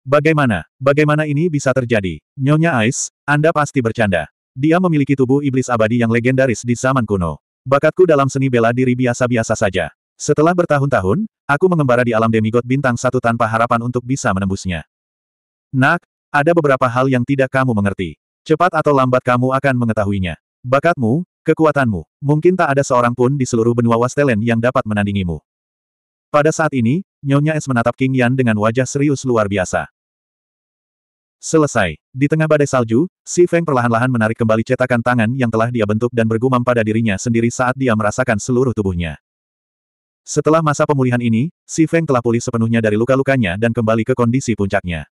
Bagaimana, bagaimana ini bisa terjadi? Nyonya Ice, Anda pasti bercanda. Dia memiliki tubuh iblis abadi yang legendaris di zaman kuno. Bakatku dalam seni bela diri biasa-biasa saja. Setelah bertahun-tahun, aku mengembara di alam demigod bintang satu tanpa harapan untuk bisa menembusnya. Nak, ada beberapa hal yang tidak kamu mengerti. Cepat atau lambat kamu akan mengetahuinya. Bakatmu, kekuatanmu, mungkin tak ada seorang pun di seluruh benua Wastelen yang dapat menandingimu. Pada saat ini, Nyonya Es menatap King Yan dengan wajah serius luar biasa. Selesai. Di tengah badai salju, Si Feng perlahan-lahan menarik kembali cetakan tangan yang telah dia bentuk dan bergumam pada dirinya sendiri saat dia merasakan seluruh tubuhnya. Setelah masa pemulihan ini, Si Feng telah pulih sepenuhnya dari luka-lukanya dan kembali ke kondisi puncaknya.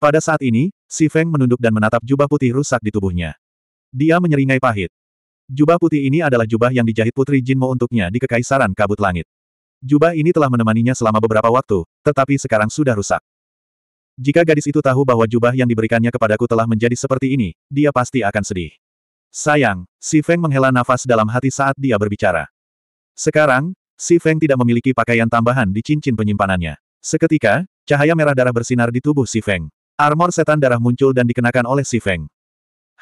Pada saat ini, Si Feng menunduk dan menatap jubah putih rusak di tubuhnya. Dia menyeringai pahit. Jubah putih ini adalah jubah yang dijahit Putri Jinmo untuknya di Kekaisaran Kabut Langit. Jubah ini telah menemaninya selama beberapa waktu, tetapi sekarang sudah rusak. Jika gadis itu tahu bahwa jubah yang diberikannya kepadaku telah menjadi seperti ini, dia pasti akan sedih. Sayang, Si Feng menghela nafas dalam hati saat dia berbicara. Sekarang, Si Feng tidak memiliki pakaian tambahan di cincin penyimpanannya. Seketika, cahaya merah darah bersinar di tubuh Si Feng. Armor setan darah muncul dan dikenakan oleh Si Feng.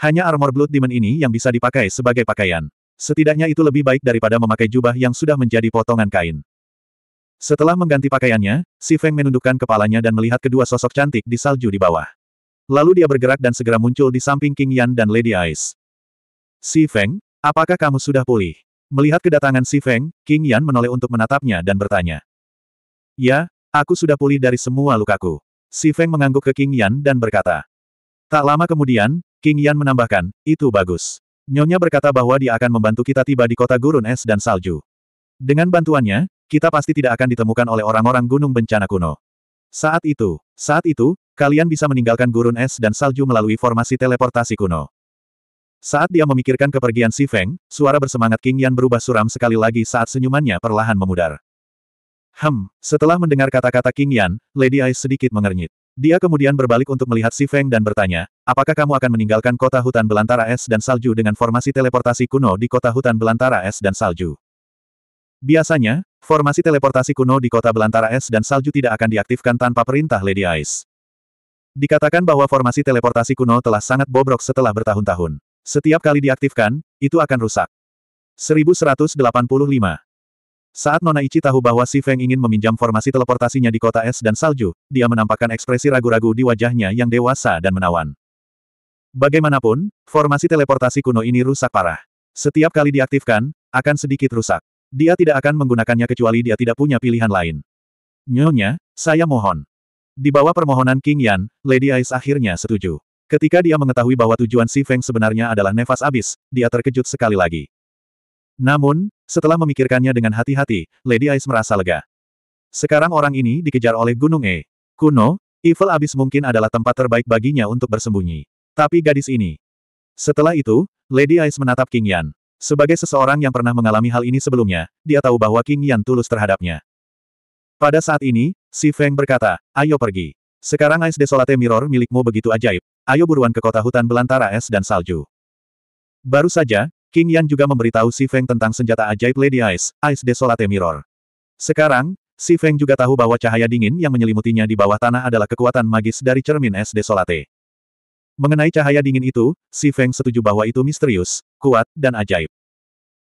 Hanya armor blood demon ini yang bisa dipakai sebagai pakaian. Setidaknya itu lebih baik daripada memakai jubah yang sudah menjadi potongan kain. Setelah mengganti pakaiannya, Si Feng menundukkan kepalanya dan melihat kedua sosok cantik di salju di bawah. Lalu dia bergerak dan segera muncul di samping King Yan dan Lady Ice. Si Feng, apakah kamu sudah pulih? Melihat kedatangan Si Feng, King Yan menoleh untuk menatapnya dan bertanya. Ya, aku sudah pulih dari semua lukaku. Si Feng mengangguk ke King Yan dan berkata. Tak lama kemudian, King Yan menambahkan, itu bagus. Nyonya berkata bahwa dia akan membantu kita tiba di kota gurun es dan salju. Dengan bantuannya, kita pasti tidak akan ditemukan oleh orang-orang gunung bencana kuno. Saat itu, saat itu, kalian bisa meninggalkan gurun es dan salju melalui formasi teleportasi kuno. Saat dia memikirkan kepergian Si Feng, suara bersemangat King Yan berubah suram sekali lagi saat senyumannya perlahan memudar. Hem, setelah mendengar kata-kata King Yan, Lady Ice sedikit mengernyit. Dia kemudian berbalik untuk melihat Si Feng dan bertanya, apakah kamu akan meninggalkan kota hutan belantara es dan salju dengan formasi teleportasi kuno di kota hutan belantara es dan salju? Biasanya, formasi teleportasi kuno di kota belantara es dan salju tidak akan diaktifkan tanpa perintah Lady Ice. Dikatakan bahwa formasi teleportasi kuno telah sangat bobrok setelah bertahun-tahun. Setiap kali diaktifkan, itu akan rusak. 1185 saat Nona Ichi tahu bahwa Si Feng ingin meminjam formasi teleportasinya di kota es dan salju, dia menampakkan ekspresi ragu-ragu di wajahnya yang dewasa dan menawan. Bagaimanapun, formasi teleportasi kuno ini rusak parah. Setiap kali diaktifkan, akan sedikit rusak. Dia tidak akan menggunakannya kecuali dia tidak punya pilihan lain. Nyonya, saya mohon. Di bawah permohonan King Yan, Lady Ice akhirnya setuju. Ketika dia mengetahui bahwa tujuan Si Feng sebenarnya adalah nefas abis, dia terkejut sekali lagi. Namun, setelah memikirkannya dengan hati-hati, Lady Ice merasa lega. Sekarang orang ini dikejar oleh Gunung E. Kuno, Evil Abyss mungkin adalah tempat terbaik baginya untuk bersembunyi. Tapi gadis ini. Setelah itu, Lady Ice menatap King Yan. Sebagai seseorang yang pernah mengalami hal ini sebelumnya, dia tahu bahwa King Yan tulus terhadapnya. Pada saat ini, Si Feng berkata, ayo pergi. Sekarang Ice Desolate Mirror milikmu begitu ajaib, ayo buruan ke kota hutan belantara es dan salju. Baru saja, King Yan juga memberitahu Si Feng tentang senjata ajaib Lady Ice, Ice Desolate Mirror. Sekarang, Si Feng juga tahu bahwa cahaya dingin yang menyelimutinya di bawah tanah adalah kekuatan magis dari cermin es Desolate. Mengenai cahaya dingin itu, Si Feng setuju bahwa itu misterius, kuat, dan ajaib.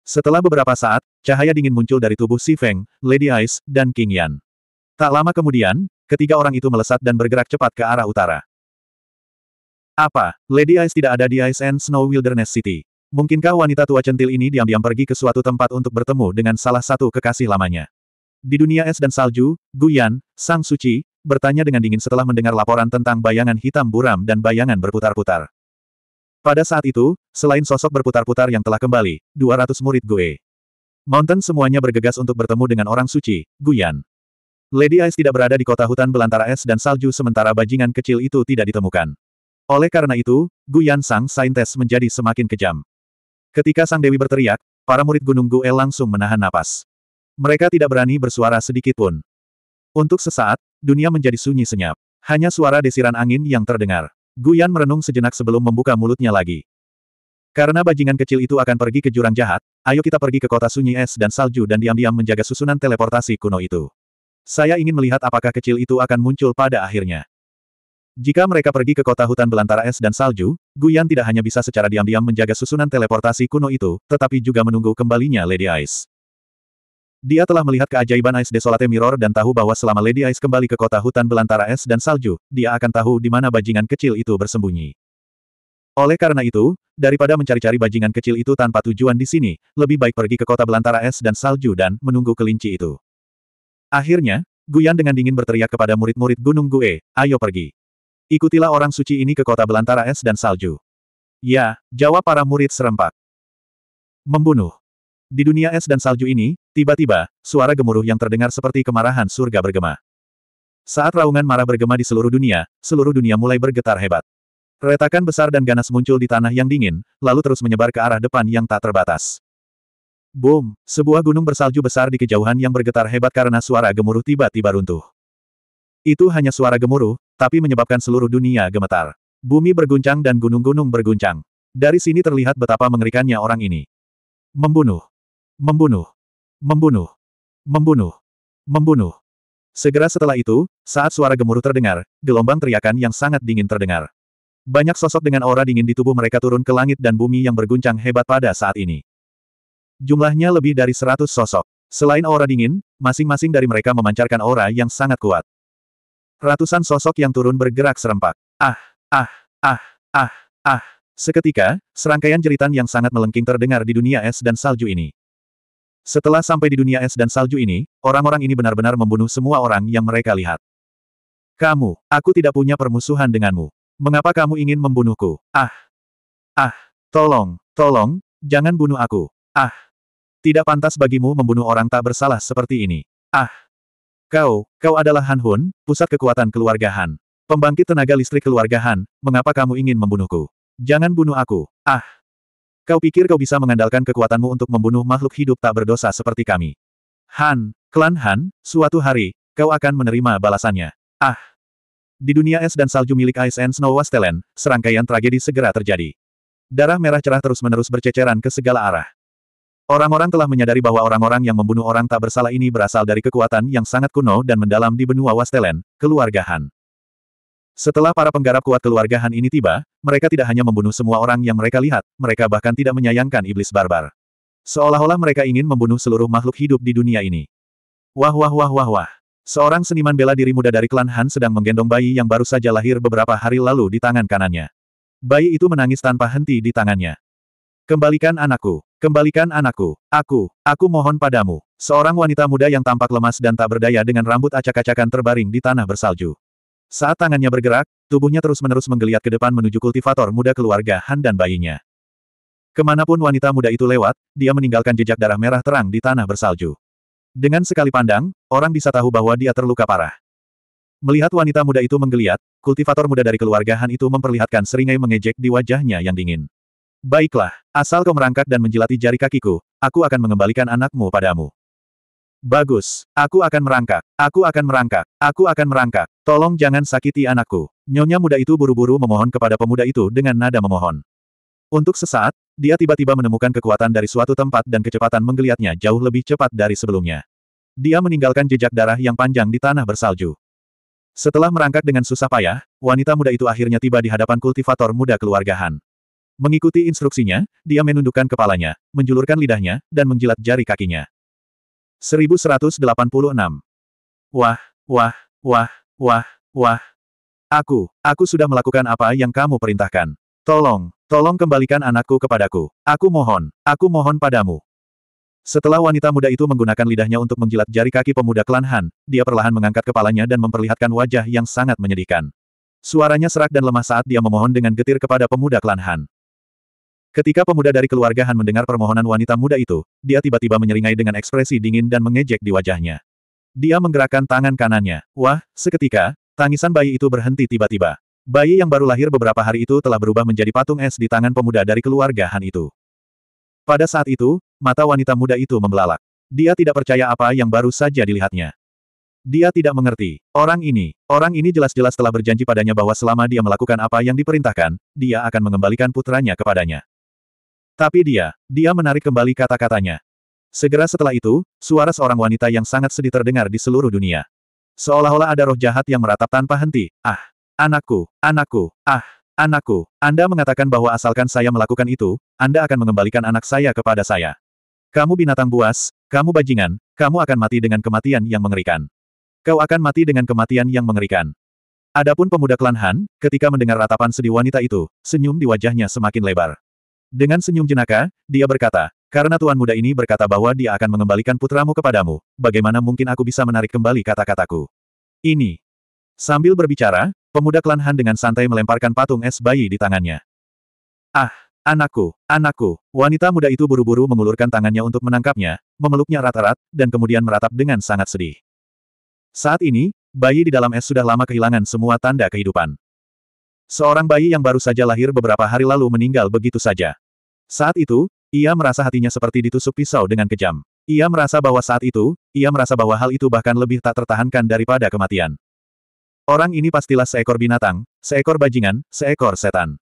Setelah beberapa saat, cahaya dingin muncul dari tubuh Si Feng, Lady Ice, dan King Yan. Tak lama kemudian, ketiga orang itu melesat dan bergerak cepat ke arah utara. Apa, Lady Ice tidak ada di Ice and Snow Wilderness City? Mungkinkah wanita tua centil ini diam-diam pergi ke suatu tempat untuk bertemu dengan salah satu kekasih lamanya? Di dunia es dan salju, Guyan, Sang Suci, bertanya dengan dingin setelah mendengar laporan tentang bayangan hitam buram dan bayangan berputar-putar. Pada saat itu, selain sosok berputar-putar yang telah kembali, 200 murid Gue. Mountain semuanya bergegas untuk bertemu dengan orang suci, Guyan. Lady Ice tidak berada di kota hutan belantara es dan salju sementara bajingan kecil itu tidak ditemukan. Oleh karena itu, Guyan Sang Saintes menjadi semakin kejam. Ketika Sang Dewi berteriak, para murid Gunung Gu'e langsung menahan napas. Mereka tidak berani bersuara sedikit pun. Untuk sesaat, dunia menjadi sunyi senyap. Hanya suara desiran angin yang terdengar. Guyan merenung sejenak sebelum membuka mulutnya lagi. Karena bajingan kecil itu akan pergi ke jurang jahat, ayo kita pergi ke kota sunyi es dan salju dan diam-diam menjaga susunan teleportasi kuno itu. Saya ingin melihat apakah kecil itu akan muncul pada akhirnya. Jika mereka pergi ke kota hutan belantara es dan salju, Guyan tidak hanya bisa secara diam-diam menjaga susunan teleportasi kuno itu, tetapi juga menunggu kembalinya Lady Ice. Dia telah melihat keajaiban Ice Desolate Mirror dan tahu bahwa selama Lady Ice kembali ke kota hutan belantara es dan salju, dia akan tahu di mana bajingan kecil itu bersembunyi. Oleh karena itu, daripada mencari-cari bajingan kecil itu tanpa tujuan di sini, lebih baik pergi ke kota belantara es dan salju dan menunggu kelinci itu. Akhirnya, Guyan dengan dingin berteriak kepada murid-murid Gunung Gue, ayo pergi. Ikutilah orang suci ini ke kota belantara es dan salju. Ya, jawab para murid serempak. Membunuh. Di dunia es dan salju ini, tiba-tiba, suara gemuruh yang terdengar seperti kemarahan surga bergema. Saat raungan marah bergema di seluruh dunia, seluruh dunia mulai bergetar hebat. Retakan besar dan ganas muncul di tanah yang dingin, lalu terus menyebar ke arah depan yang tak terbatas. Boom! Sebuah gunung bersalju besar di kejauhan yang bergetar hebat karena suara gemuruh tiba-tiba runtuh. Itu hanya suara gemuruh, tapi menyebabkan seluruh dunia gemetar. Bumi berguncang dan gunung-gunung berguncang. Dari sini terlihat betapa mengerikannya orang ini. Membunuh. Membunuh. Membunuh. Membunuh. Membunuh. Segera setelah itu, saat suara gemuruh terdengar, gelombang teriakan yang sangat dingin terdengar. Banyak sosok dengan aura dingin di tubuh mereka turun ke langit dan bumi yang berguncang hebat pada saat ini. Jumlahnya lebih dari seratus sosok. Selain aura dingin, masing-masing dari mereka memancarkan aura yang sangat kuat. Ratusan sosok yang turun bergerak serempak. Ah, ah, ah, ah, ah. Seketika, serangkaian jeritan yang sangat melengking terdengar di dunia es dan salju ini. Setelah sampai di dunia es dan salju ini, orang-orang ini benar-benar membunuh semua orang yang mereka lihat. Kamu, aku tidak punya permusuhan denganmu. Mengapa kamu ingin membunuhku? Ah! Ah! Tolong, tolong, jangan bunuh aku. Ah! Tidak pantas bagimu membunuh orang tak bersalah seperti ini. Ah! Kau, kau adalah Han Hun, pusat kekuatan keluarga Han. Pembangkit tenaga listrik keluarga Han, mengapa kamu ingin membunuhku? Jangan bunuh aku. Ah! Kau pikir kau bisa mengandalkan kekuatanmu untuk membunuh makhluk hidup tak berdosa seperti kami? Han, klan Han, suatu hari, kau akan menerima balasannya. Ah! Di dunia es dan salju milik Ice and Snow Wastelen, serangkaian tragedi segera terjadi. Darah merah cerah terus-menerus berceceran ke segala arah. Orang-orang telah menyadari bahwa orang-orang yang membunuh orang tak bersalah ini berasal dari kekuatan yang sangat kuno dan mendalam di benua Wastelen, keluarga Han. Setelah para penggarap kuat keluarga Han ini tiba, mereka tidak hanya membunuh semua orang yang mereka lihat, mereka bahkan tidak menyayangkan iblis barbar. Seolah-olah mereka ingin membunuh seluruh makhluk hidup di dunia ini. Wah wah wah wah wah. Seorang seniman bela diri muda dari klan Han sedang menggendong bayi yang baru saja lahir beberapa hari lalu di tangan kanannya. Bayi itu menangis tanpa henti di tangannya. Kembalikan anakku. Kembalikan anakku. Aku, aku mohon padamu. Seorang wanita muda yang tampak lemas dan tak berdaya dengan rambut acak-acakan terbaring di tanah bersalju. Saat tangannya bergerak, tubuhnya terus-menerus menggeliat ke depan menuju kultivator muda keluarga Han dan bayinya. Kemanapun wanita muda itu lewat, dia meninggalkan jejak darah merah terang di tanah bersalju. Dengan sekali pandang, orang bisa tahu bahwa dia terluka parah. Melihat wanita muda itu menggeliat, kultivator muda dari keluarga Han itu memperlihatkan seringai mengejek di wajahnya yang dingin. Baiklah, asal kau merangkak dan menjilati jari kakiku, aku akan mengembalikan anakmu padamu. Bagus, aku akan merangkak, aku akan merangkak, aku akan merangkak, tolong jangan sakiti anakku. Nyonya muda itu buru-buru memohon kepada pemuda itu dengan nada memohon. Untuk sesaat, dia tiba-tiba menemukan kekuatan dari suatu tempat dan kecepatan menggeliatnya jauh lebih cepat dari sebelumnya. Dia meninggalkan jejak darah yang panjang di tanah bersalju. Setelah merangkak dengan susah payah, wanita muda itu akhirnya tiba di hadapan kultivator muda keluarga Han. Mengikuti instruksinya, dia menundukkan kepalanya, menjulurkan lidahnya, dan menjilat jari kakinya. 1186. Wah, wah, wah, wah, wah. Aku, aku sudah melakukan apa yang kamu perintahkan. Tolong, tolong kembalikan anakku kepadaku. Aku mohon, aku mohon padamu. Setelah wanita muda itu menggunakan lidahnya untuk menjilat jari kaki pemuda klan Han, dia perlahan mengangkat kepalanya dan memperlihatkan wajah yang sangat menyedihkan. Suaranya serak dan lemah saat dia memohon dengan getir kepada pemuda klan Han. Ketika pemuda dari keluarga Han mendengar permohonan wanita muda itu, dia tiba-tiba menyeringai dengan ekspresi dingin dan mengejek di wajahnya. Dia menggerakkan tangan kanannya. Wah, seketika, tangisan bayi itu berhenti tiba-tiba. Bayi yang baru lahir beberapa hari itu telah berubah menjadi patung es di tangan pemuda dari keluarga Han itu. Pada saat itu, mata wanita muda itu membelalak. Dia tidak percaya apa yang baru saja dilihatnya. Dia tidak mengerti. Orang ini, orang ini jelas-jelas telah berjanji padanya bahwa selama dia melakukan apa yang diperintahkan, dia akan mengembalikan putranya kepadanya. Tapi dia, dia menarik kembali kata-katanya. Segera setelah itu, suara seorang wanita yang sangat sedih terdengar di seluruh dunia. Seolah-olah ada roh jahat yang meratap tanpa henti. Ah, anakku, anakku, ah, anakku. Anda mengatakan bahwa asalkan saya melakukan itu, Anda akan mengembalikan anak saya kepada saya. Kamu binatang buas, kamu bajingan, kamu akan mati dengan kematian yang mengerikan. Kau akan mati dengan kematian yang mengerikan. Adapun pemuda klan Han, ketika mendengar ratapan sedih wanita itu, senyum di wajahnya semakin lebar. Dengan senyum jenaka, dia berkata, karena tuan muda ini berkata bahwa dia akan mengembalikan putramu kepadamu, bagaimana mungkin aku bisa menarik kembali kata-kataku? Ini. Sambil berbicara, pemuda klan Han dengan santai melemparkan patung es bayi di tangannya. Ah, anakku, anakku, wanita muda itu buru-buru mengulurkan tangannya untuk menangkapnya, memeluknya rata-rat, dan kemudian meratap dengan sangat sedih. Saat ini, bayi di dalam es sudah lama kehilangan semua tanda kehidupan. Seorang bayi yang baru saja lahir beberapa hari lalu meninggal begitu saja. Saat itu, ia merasa hatinya seperti ditusuk pisau dengan kejam. Ia merasa bahwa saat itu, ia merasa bahwa hal itu bahkan lebih tak tertahankan daripada kematian. Orang ini pastilah seekor binatang, seekor bajingan, seekor setan.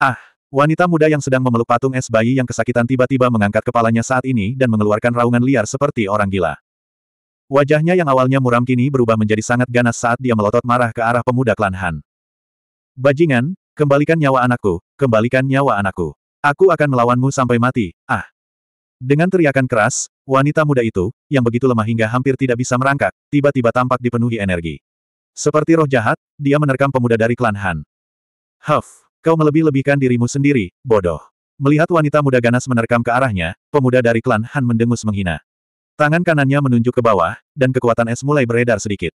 Ah, wanita muda yang sedang memeluk patung es bayi yang kesakitan tiba-tiba mengangkat kepalanya saat ini dan mengeluarkan raungan liar seperti orang gila. Wajahnya yang awalnya muram kini berubah menjadi sangat ganas saat dia melotot marah ke arah pemuda klan Han. Bajingan, kembalikan nyawa anakku, kembalikan nyawa anakku. Aku akan melawanmu sampai mati, ah. Dengan teriakan keras, wanita muda itu, yang begitu lemah hingga hampir tidak bisa merangkak, tiba-tiba tampak dipenuhi energi. Seperti roh jahat, dia menerkam pemuda dari klan Han. Huff, kau melebih-lebihkan dirimu sendiri, bodoh. Melihat wanita muda ganas menerkam ke arahnya, pemuda dari klan Han mendengus menghina. Tangan kanannya menunjuk ke bawah, dan kekuatan es mulai beredar sedikit.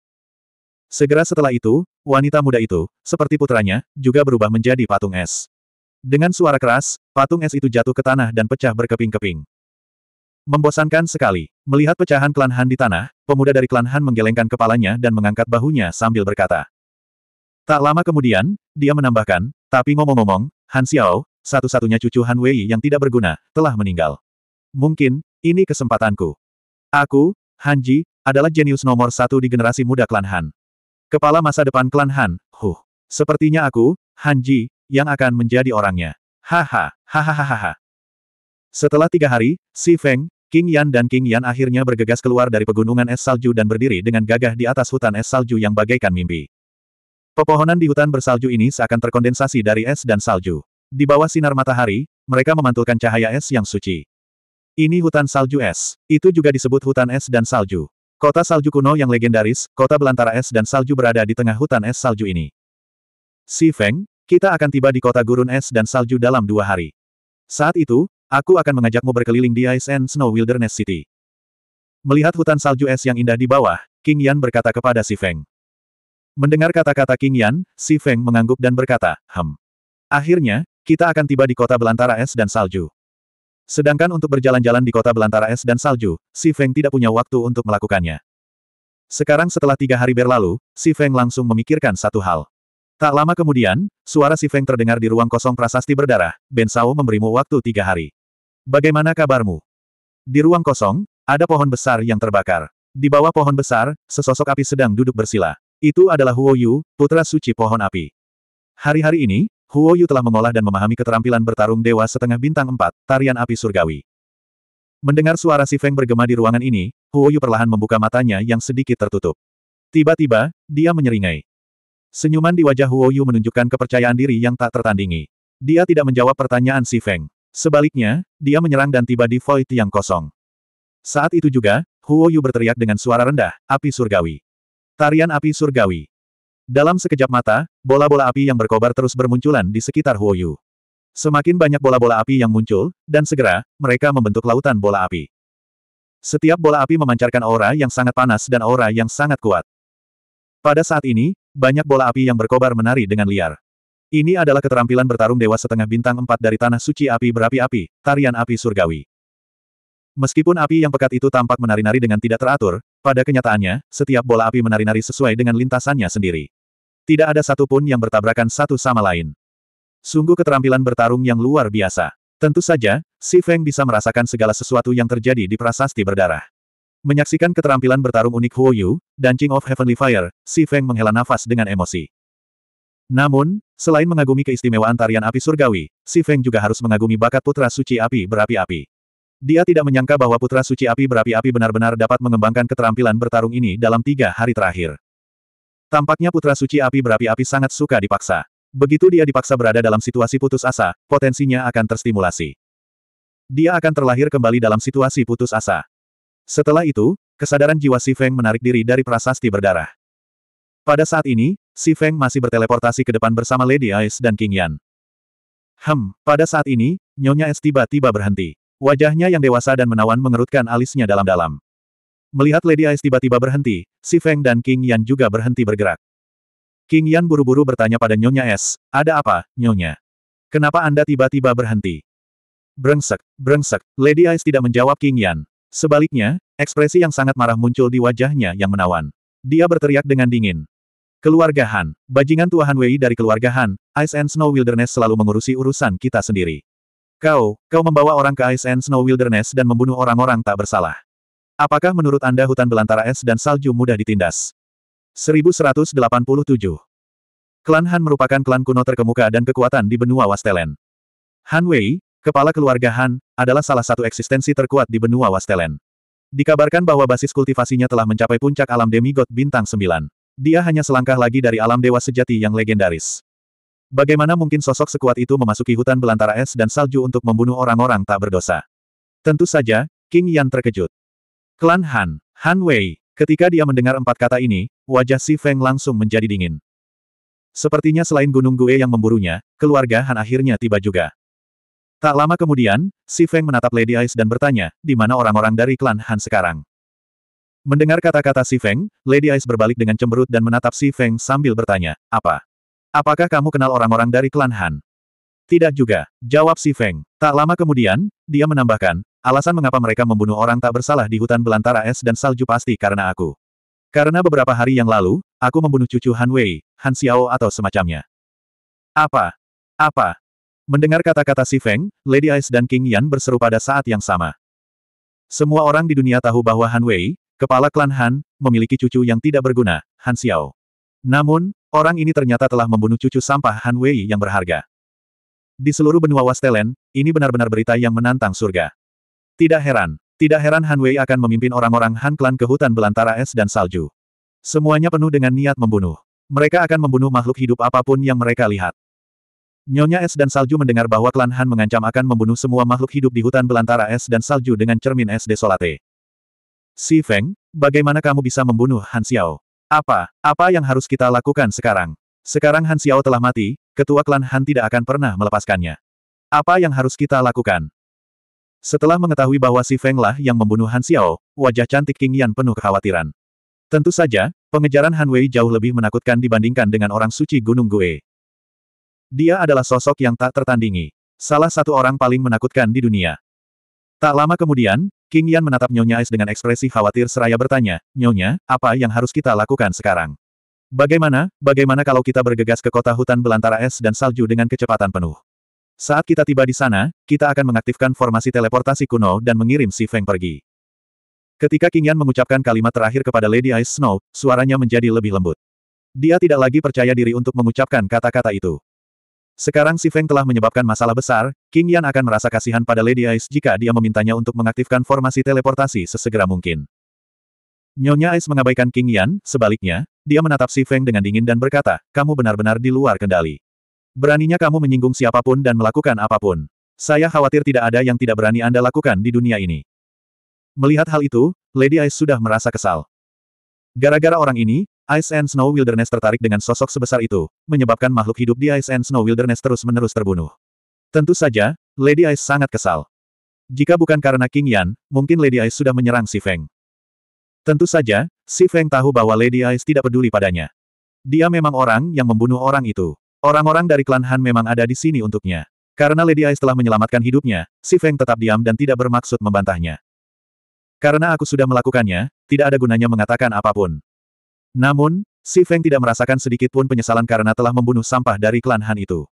Segera setelah itu, wanita muda itu, seperti putranya, juga berubah menjadi patung es. Dengan suara keras, patung es itu jatuh ke tanah dan pecah berkeping-keping. Membosankan sekali. Melihat pecahan klan Han di tanah, pemuda dari klan Han menggelengkan kepalanya dan mengangkat bahunya sambil berkata. Tak lama kemudian, dia menambahkan, tapi ngomong-ngomong, Han Xiao, satu-satunya cucu Han Wei yang tidak berguna, telah meninggal. Mungkin, ini kesempatanku. Aku, Han Ji, adalah jenius nomor satu di generasi muda klan Han. Kepala masa depan klan Han, huh. Sepertinya aku, Han Ji, yang akan menjadi orangnya. Haha, hahaha. Setelah tiga hari, Si Feng, King Yan dan King Yan akhirnya bergegas keluar dari pegunungan es salju dan berdiri dengan gagah di atas hutan es salju yang bagaikan mimpi. Pepohonan di hutan bersalju ini seakan terkondensasi dari es dan salju. Di bawah sinar matahari, mereka memantulkan cahaya es yang suci. Ini hutan salju es. Itu juga disebut hutan es dan salju. Kota salju kuno yang legendaris, kota belantara es dan salju berada di tengah hutan es salju ini. Si Feng, kita akan tiba di kota gurun es dan salju dalam dua hari. Saat itu, aku akan mengajakmu berkeliling di Ice and Snow Wilderness City. Melihat hutan salju es yang indah di bawah, King Yan berkata kepada Si Feng. Mendengar kata-kata King Yan, Si Feng mengangguk dan berkata, Hem. Akhirnya, kita akan tiba di kota belantara es dan salju. Sedangkan untuk berjalan-jalan di kota belantara es dan salju, Si Feng tidak punya waktu untuk melakukannya. Sekarang setelah tiga hari berlalu, Si Feng langsung memikirkan satu hal. Tak lama kemudian, suara Si Feng terdengar di ruang kosong prasasti berdarah, Ben Sao memberimu waktu tiga hari. Bagaimana kabarmu? Di ruang kosong, ada pohon besar yang terbakar. Di bawah pohon besar, sesosok api sedang duduk bersila. Itu adalah Huo Yu, putra suci pohon api. Hari-hari ini, Huo Yu telah mengolah dan memahami keterampilan bertarung Dewa Setengah Bintang empat, Tarian Api Surgawi. Mendengar suara si Feng bergema di ruangan ini, Huo Yu perlahan membuka matanya yang sedikit tertutup. Tiba-tiba, dia menyeringai. Senyuman di wajah Huo Yu menunjukkan kepercayaan diri yang tak tertandingi. Dia tidak menjawab pertanyaan si Feng. Sebaliknya, dia menyerang dan tiba di void yang kosong. Saat itu juga, Huo Yu berteriak dengan suara rendah, api surgawi. Tarian api surgawi. Dalam sekejap mata, bola-bola api yang berkobar terus bermunculan di sekitar Huoyu. Semakin banyak bola-bola api yang muncul, dan segera, mereka membentuk lautan bola api. Setiap bola api memancarkan aura yang sangat panas dan aura yang sangat kuat. Pada saat ini, banyak bola api yang berkobar menari dengan liar. Ini adalah keterampilan bertarung dewa setengah bintang empat dari tanah suci api berapi-api, tarian api surgawi. Meskipun api yang pekat itu tampak menari-nari dengan tidak teratur, pada kenyataannya, setiap bola api menari-nari sesuai dengan lintasannya sendiri. Tidak ada satupun yang bertabrakan satu sama lain. Sungguh keterampilan bertarung yang luar biasa. Tentu saja, Si Feng bisa merasakan segala sesuatu yang terjadi di prasasti berdarah. Menyaksikan keterampilan bertarung unik Huo Yu, dan King of Heavenly Fire, Si Feng menghela nafas dengan emosi. Namun, selain mengagumi keistimewaan tarian api surgawi, Si Feng juga harus mengagumi bakat putra suci api berapi-api. Dia tidak menyangka bahwa putra suci api berapi-api benar-benar dapat mengembangkan keterampilan bertarung ini dalam tiga hari terakhir. Tampaknya putra suci api berapi-api sangat suka dipaksa. Begitu dia dipaksa berada dalam situasi putus asa, potensinya akan terstimulasi. Dia akan terlahir kembali dalam situasi putus asa. Setelah itu, kesadaran jiwa Si Feng menarik diri dari prasasti berdarah. Pada saat ini, Si Feng masih berteleportasi ke depan bersama Lady Ice dan King Yan. Hem, pada saat ini, Nyonya Es tiba-tiba berhenti. Wajahnya yang dewasa dan menawan mengerutkan alisnya dalam-dalam. Melihat Lady Ice tiba-tiba berhenti, si Feng dan King Yan juga berhenti bergerak. King Yan buru-buru bertanya pada Nyonya S, ada apa, Nyonya? Kenapa Anda tiba-tiba berhenti? Brengsek, brengsek, Lady Ice tidak menjawab King Yan. Sebaliknya, ekspresi yang sangat marah muncul di wajahnya yang menawan. Dia berteriak dengan dingin. Keluarga Han, bajingan tua Han Wei dari keluarga Han, Ice and Snow Wilderness selalu mengurusi urusan kita sendiri. Kau, kau membawa orang ke Ice and Snow Wilderness dan membunuh orang-orang tak bersalah. Apakah menurut Anda hutan belantara es dan salju mudah ditindas? 1187. Klan Han merupakan klan kuno terkemuka dan kekuatan di benua Wastelen. Han Wei, kepala keluarga Han, adalah salah satu eksistensi terkuat di benua Wastelen. Dikabarkan bahwa basis kultivasinya telah mencapai puncak alam demigod bintang 9. Dia hanya selangkah lagi dari alam dewa sejati yang legendaris. Bagaimana mungkin sosok sekuat itu memasuki hutan belantara es dan salju untuk membunuh orang-orang tak berdosa? Tentu saja, King Yan terkejut. Klan Han, Han Wei, ketika dia mendengar empat kata ini, wajah Si Feng langsung menjadi dingin. Sepertinya selain Gunung Gue yang memburunya, keluarga Han akhirnya tiba juga. Tak lama kemudian, Si Feng menatap Lady Ice dan bertanya, di mana orang-orang dari klan Han sekarang? Mendengar kata-kata Si Feng, Lady Ice berbalik dengan cemberut dan menatap Si Feng sambil bertanya, apa? Apakah kamu kenal orang-orang dari klan Han? Tidak juga, jawab si Feng. Tak lama kemudian, dia menambahkan, alasan mengapa mereka membunuh orang tak bersalah di hutan belantara es dan salju pasti karena aku. Karena beberapa hari yang lalu, aku membunuh cucu Han Wei, Han Xiao atau semacamnya. Apa? Apa? Mendengar kata-kata si Feng, Lady Ice dan King Yan berseru pada saat yang sama. Semua orang di dunia tahu bahwa Han Wei, kepala klan Han, memiliki cucu yang tidak berguna, Han Xiao. Namun, orang ini ternyata telah membunuh cucu sampah Han Wei yang berharga. Di seluruh benua Wastelen, ini benar-benar berita yang menantang surga. Tidak heran, tidak heran Han Wei akan memimpin orang-orang Han Klan ke hutan belantara es dan salju. Semuanya penuh dengan niat membunuh. Mereka akan membunuh makhluk hidup apapun yang mereka lihat. Nyonya Es dan Salju mendengar bahwa klan Han mengancam akan membunuh semua makhluk hidup di hutan belantara es dan salju dengan cermin es desolate. Si Feng, bagaimana kamu bisa membunuh Han Xiao? Apa, apa yang harus kita lakukan sekarang? Sekarang Han Xiao telah mati, ketua klan Han tidak akan pernah melepaskannya. Apa yang harus kita lakukan? Setelah mengetahui bahwa si Feng lah yang membunuh Han Xiao, wajah cantik King Yan penuh kekhawatiran. Tentu saja, pengejaran Han Wei jauh lebih menakutkan dibandingkan dengan orang suci Gunung Gue. Dia adalah sosok yang tak tertandingi. Salah satu orang paling menakutkan di dunia. Tak lama kemudian, King Yan menatap Nyonya Ais dengan ekspresi khawatir seraya bertanya, Nyonya, apa yang harus kita lakukan sekarang? Bagaimana, bagaimana kalau kita bergegas ke kota hutan belantara es dan salju dengan kecepatan penuh? Saat kita tiba di sana, kita akan mengaktifkan formasi teleportasi kuno dan mengirim si Feng pergi. Ketika King Yan mengucapkan kalimat terakhir kepada Lady Ice Snow, suaranya menjadi lebih lembut. Dia tidak lagi percaya diri untuk mengucapkan kata-kata itu. Sekarang si Feng telah menyebabkan masalah besar, King Yan akan merasa kasihan pada Lady Ice jika dia memintanya untuk mengaktifkan formasi teleportasi sesegera mungkin. Nyonya Ice mengabaikan King Yan, sebaliknya, dia menatap Si Feng dengan dingin dan berkata, kamu benar-benar di luar kendali. Beraninya kamu menyinggung siapapun dan melakukan apapun. Saya khawatir tidak ada yang tidak berani Anda lakukan di dunia ini. Melihat hal itu, Lady Ice sudah merasa kesal. Gara-gara orang ini, Ice and Snow Wilderness tertarik dengan sosok sebesar itu, menyebabkan makhluk hidup di Ice and Snow Wilderness terus-menerus terbunuh. Tentu saja, Lady Ice sangat kesal. Jika bukan karena King Yan, mungkin Lady Ice sudah menyerang Si Feng. Tentu saja, si Feng tahu bahwa Lady Ice tidak peduli padanya. Dia memang orang yang membunuh orang itu. Orang-orang dari klan Han memang ada di sini untuknya. Karena Lady Ice telah menyelamatkan hidupnya, si Feng tetap diam dan tidak bermaksud membantahnya. Karena aku sudah melakukannya, tidak ada gunanya mengatakan apapun. Namun, si Feng tidak merasakan sedikit pun penyesalan karena telah membunuh sampah dari klan Han itu.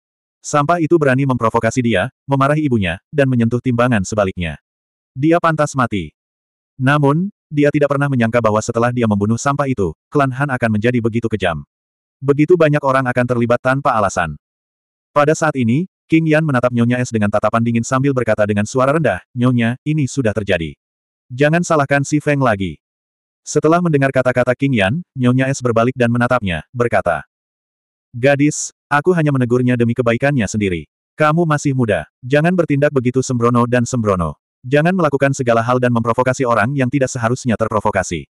Sampah itu berani memprovokasi dia, memarahi ibunya, dan menyentuh timbangan sebaliknya. Dia pantas mati. Namun, dia tidak pernah menyangka bahwa setelah dia membunuh sampah itu, klan Han akan menjadi begitu kejam. Begitu banyak orang akan terlibat tanpa alasan. Pada saat ini, King Yan menatap Nyonya Es dengan tatapan dingin sambil berkata dengan suara rendah, Nyonya, ini sudah terjadi. Jangan salahkan si Feng lagi. Setelah mendengar kata-kata King Yan, Nyonya Es berbalik dan menatapnya, berkata. Gadis, aku hanya menegurnya demi kebaikannya sendiri. Kamu masih muda, jangan bertindak begitu sembrono dan sembrono. Jangan melakukan segala hal dan memprovokasi orang yang tidak seharusnya terprovokasi.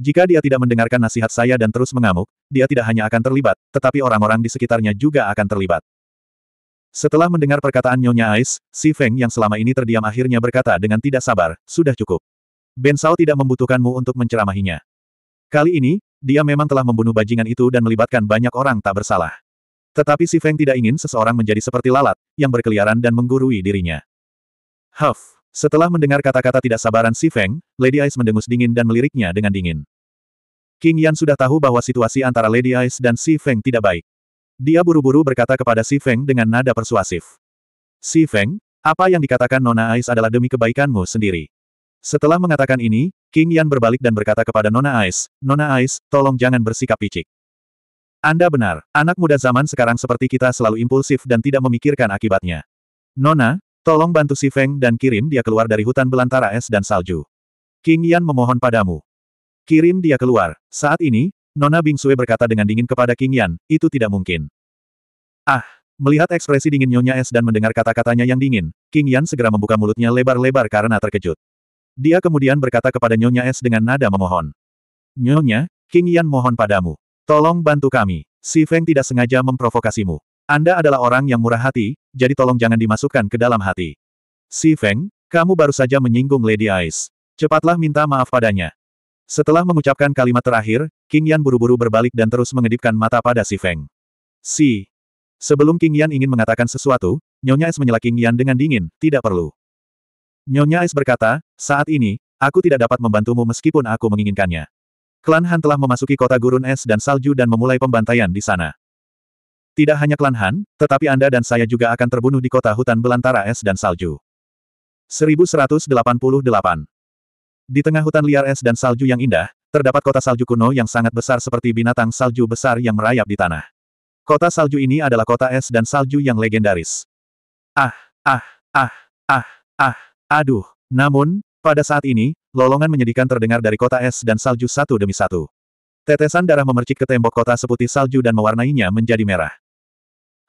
Jika dia tidak mendengarkan nasihat saya dan terus mengamuk, dia tidak hanya akan terlibat, tetapi orang-orang di sekitarnya juga akan terlibat. Setelah mendengar perkataan Nyonya Ais, Si Feng yang selama ini terdiam akhirnya berkata dengan tidak sabar, sudah cukup. Ben Sao tidak membutuhkanmu untuk menceramahinya. Kali ini, dia memang telah membunuh bajingan itu dan melibatkan banyak orang tak bersalah. Tetapi Si Feng tidak ingin seseorang menjadi seperti lalat, yang berkeliaran dan menggurui dirinya. Huff! Setelah mendengar kata-kata tidak sabaran si Feng, Lady Ice mendengus dingin dan meliriknya dengan dingin. King Yan sudah tahu bahwa situasi antara Lady Ice dan si Feng tidak baik. Dia buru-buru berkata kepada si Feng dengan nada persuasif. Si Feng, apa yang dikatakan Nona Ice adalah demi kebaikanmu sendiri. Setelah mengatakan ini, King Yan berbalik dan berkata kepada Nona Ice, Nona Ice, tolong jangan bersikap picik. Anda benar, anak muda zaman sekarang seperti kita selalu impulsif dan tidak memikirkan akibatnya. Nona, Tolong bantu si Feng dan kirim dia keluar dari hutan belantara es dan salju. King Yan memohon padamu. Kirim dia keluar. Saat ini, Nona Bing Sue berkata dengan dingin kepada King Yan, itu tidak mungkin. Ah, melihat ekspresi dingin Nyonya Es dan mendengar kata-katanya yang dingin, King Yan segera membuka mulutnya lebar-lebar karena terkejut. Dia kemudian berkata kepada Nyonya Es dengan nada memohon. Nyonya, King Yan mohon padamu. Tolong bantu kami. Si Feng tidak sengaja memprovokasimu. Anda adalah orang yang murah hati, jadi tolong jangan dimasukkan ke dalam hati. Si Feng, kamu baru saja menyinggung Lady Ice. Cepatlah minta maaf padanya. Setelah mengucapkan kalimat terakhir, King Yan buru-buru berbalik dan terus mengedipkan mata pada Si Feng. Si. Sebelum King Yan ingin mengatakan sesuatu, Nyonya Es menyela King Yan dengan dingin, tidak perlu. Nyonya Es berkata, saat ini, aku tidak dapat membantumu meskipun aku menginginkannya. Klan Han telah memasuki kota gurun es dan salju dan memulai pembantaian di sana. Tidak hanya klan Han, tetapi Anda dan saya juga akan terbunuh di kota hutan belantara es dan salju. 1188 Di tengah hutan liar es dan salju yang indah, terdapat kota salju kuno yang sangat besar seperti binatang salju besar yang merayap di tanah. Kota salju ini adalah kota es dan salju yang legendaris. Ah, ah, ah, ah, ah, aduh. Namun, pada saat ini, lolongan menyedihkan terdengar dari kota es dan salju satu demi satu. Tetesan darah memercik ke tembok kota seputih salju dan mewarnainya menjadi merah.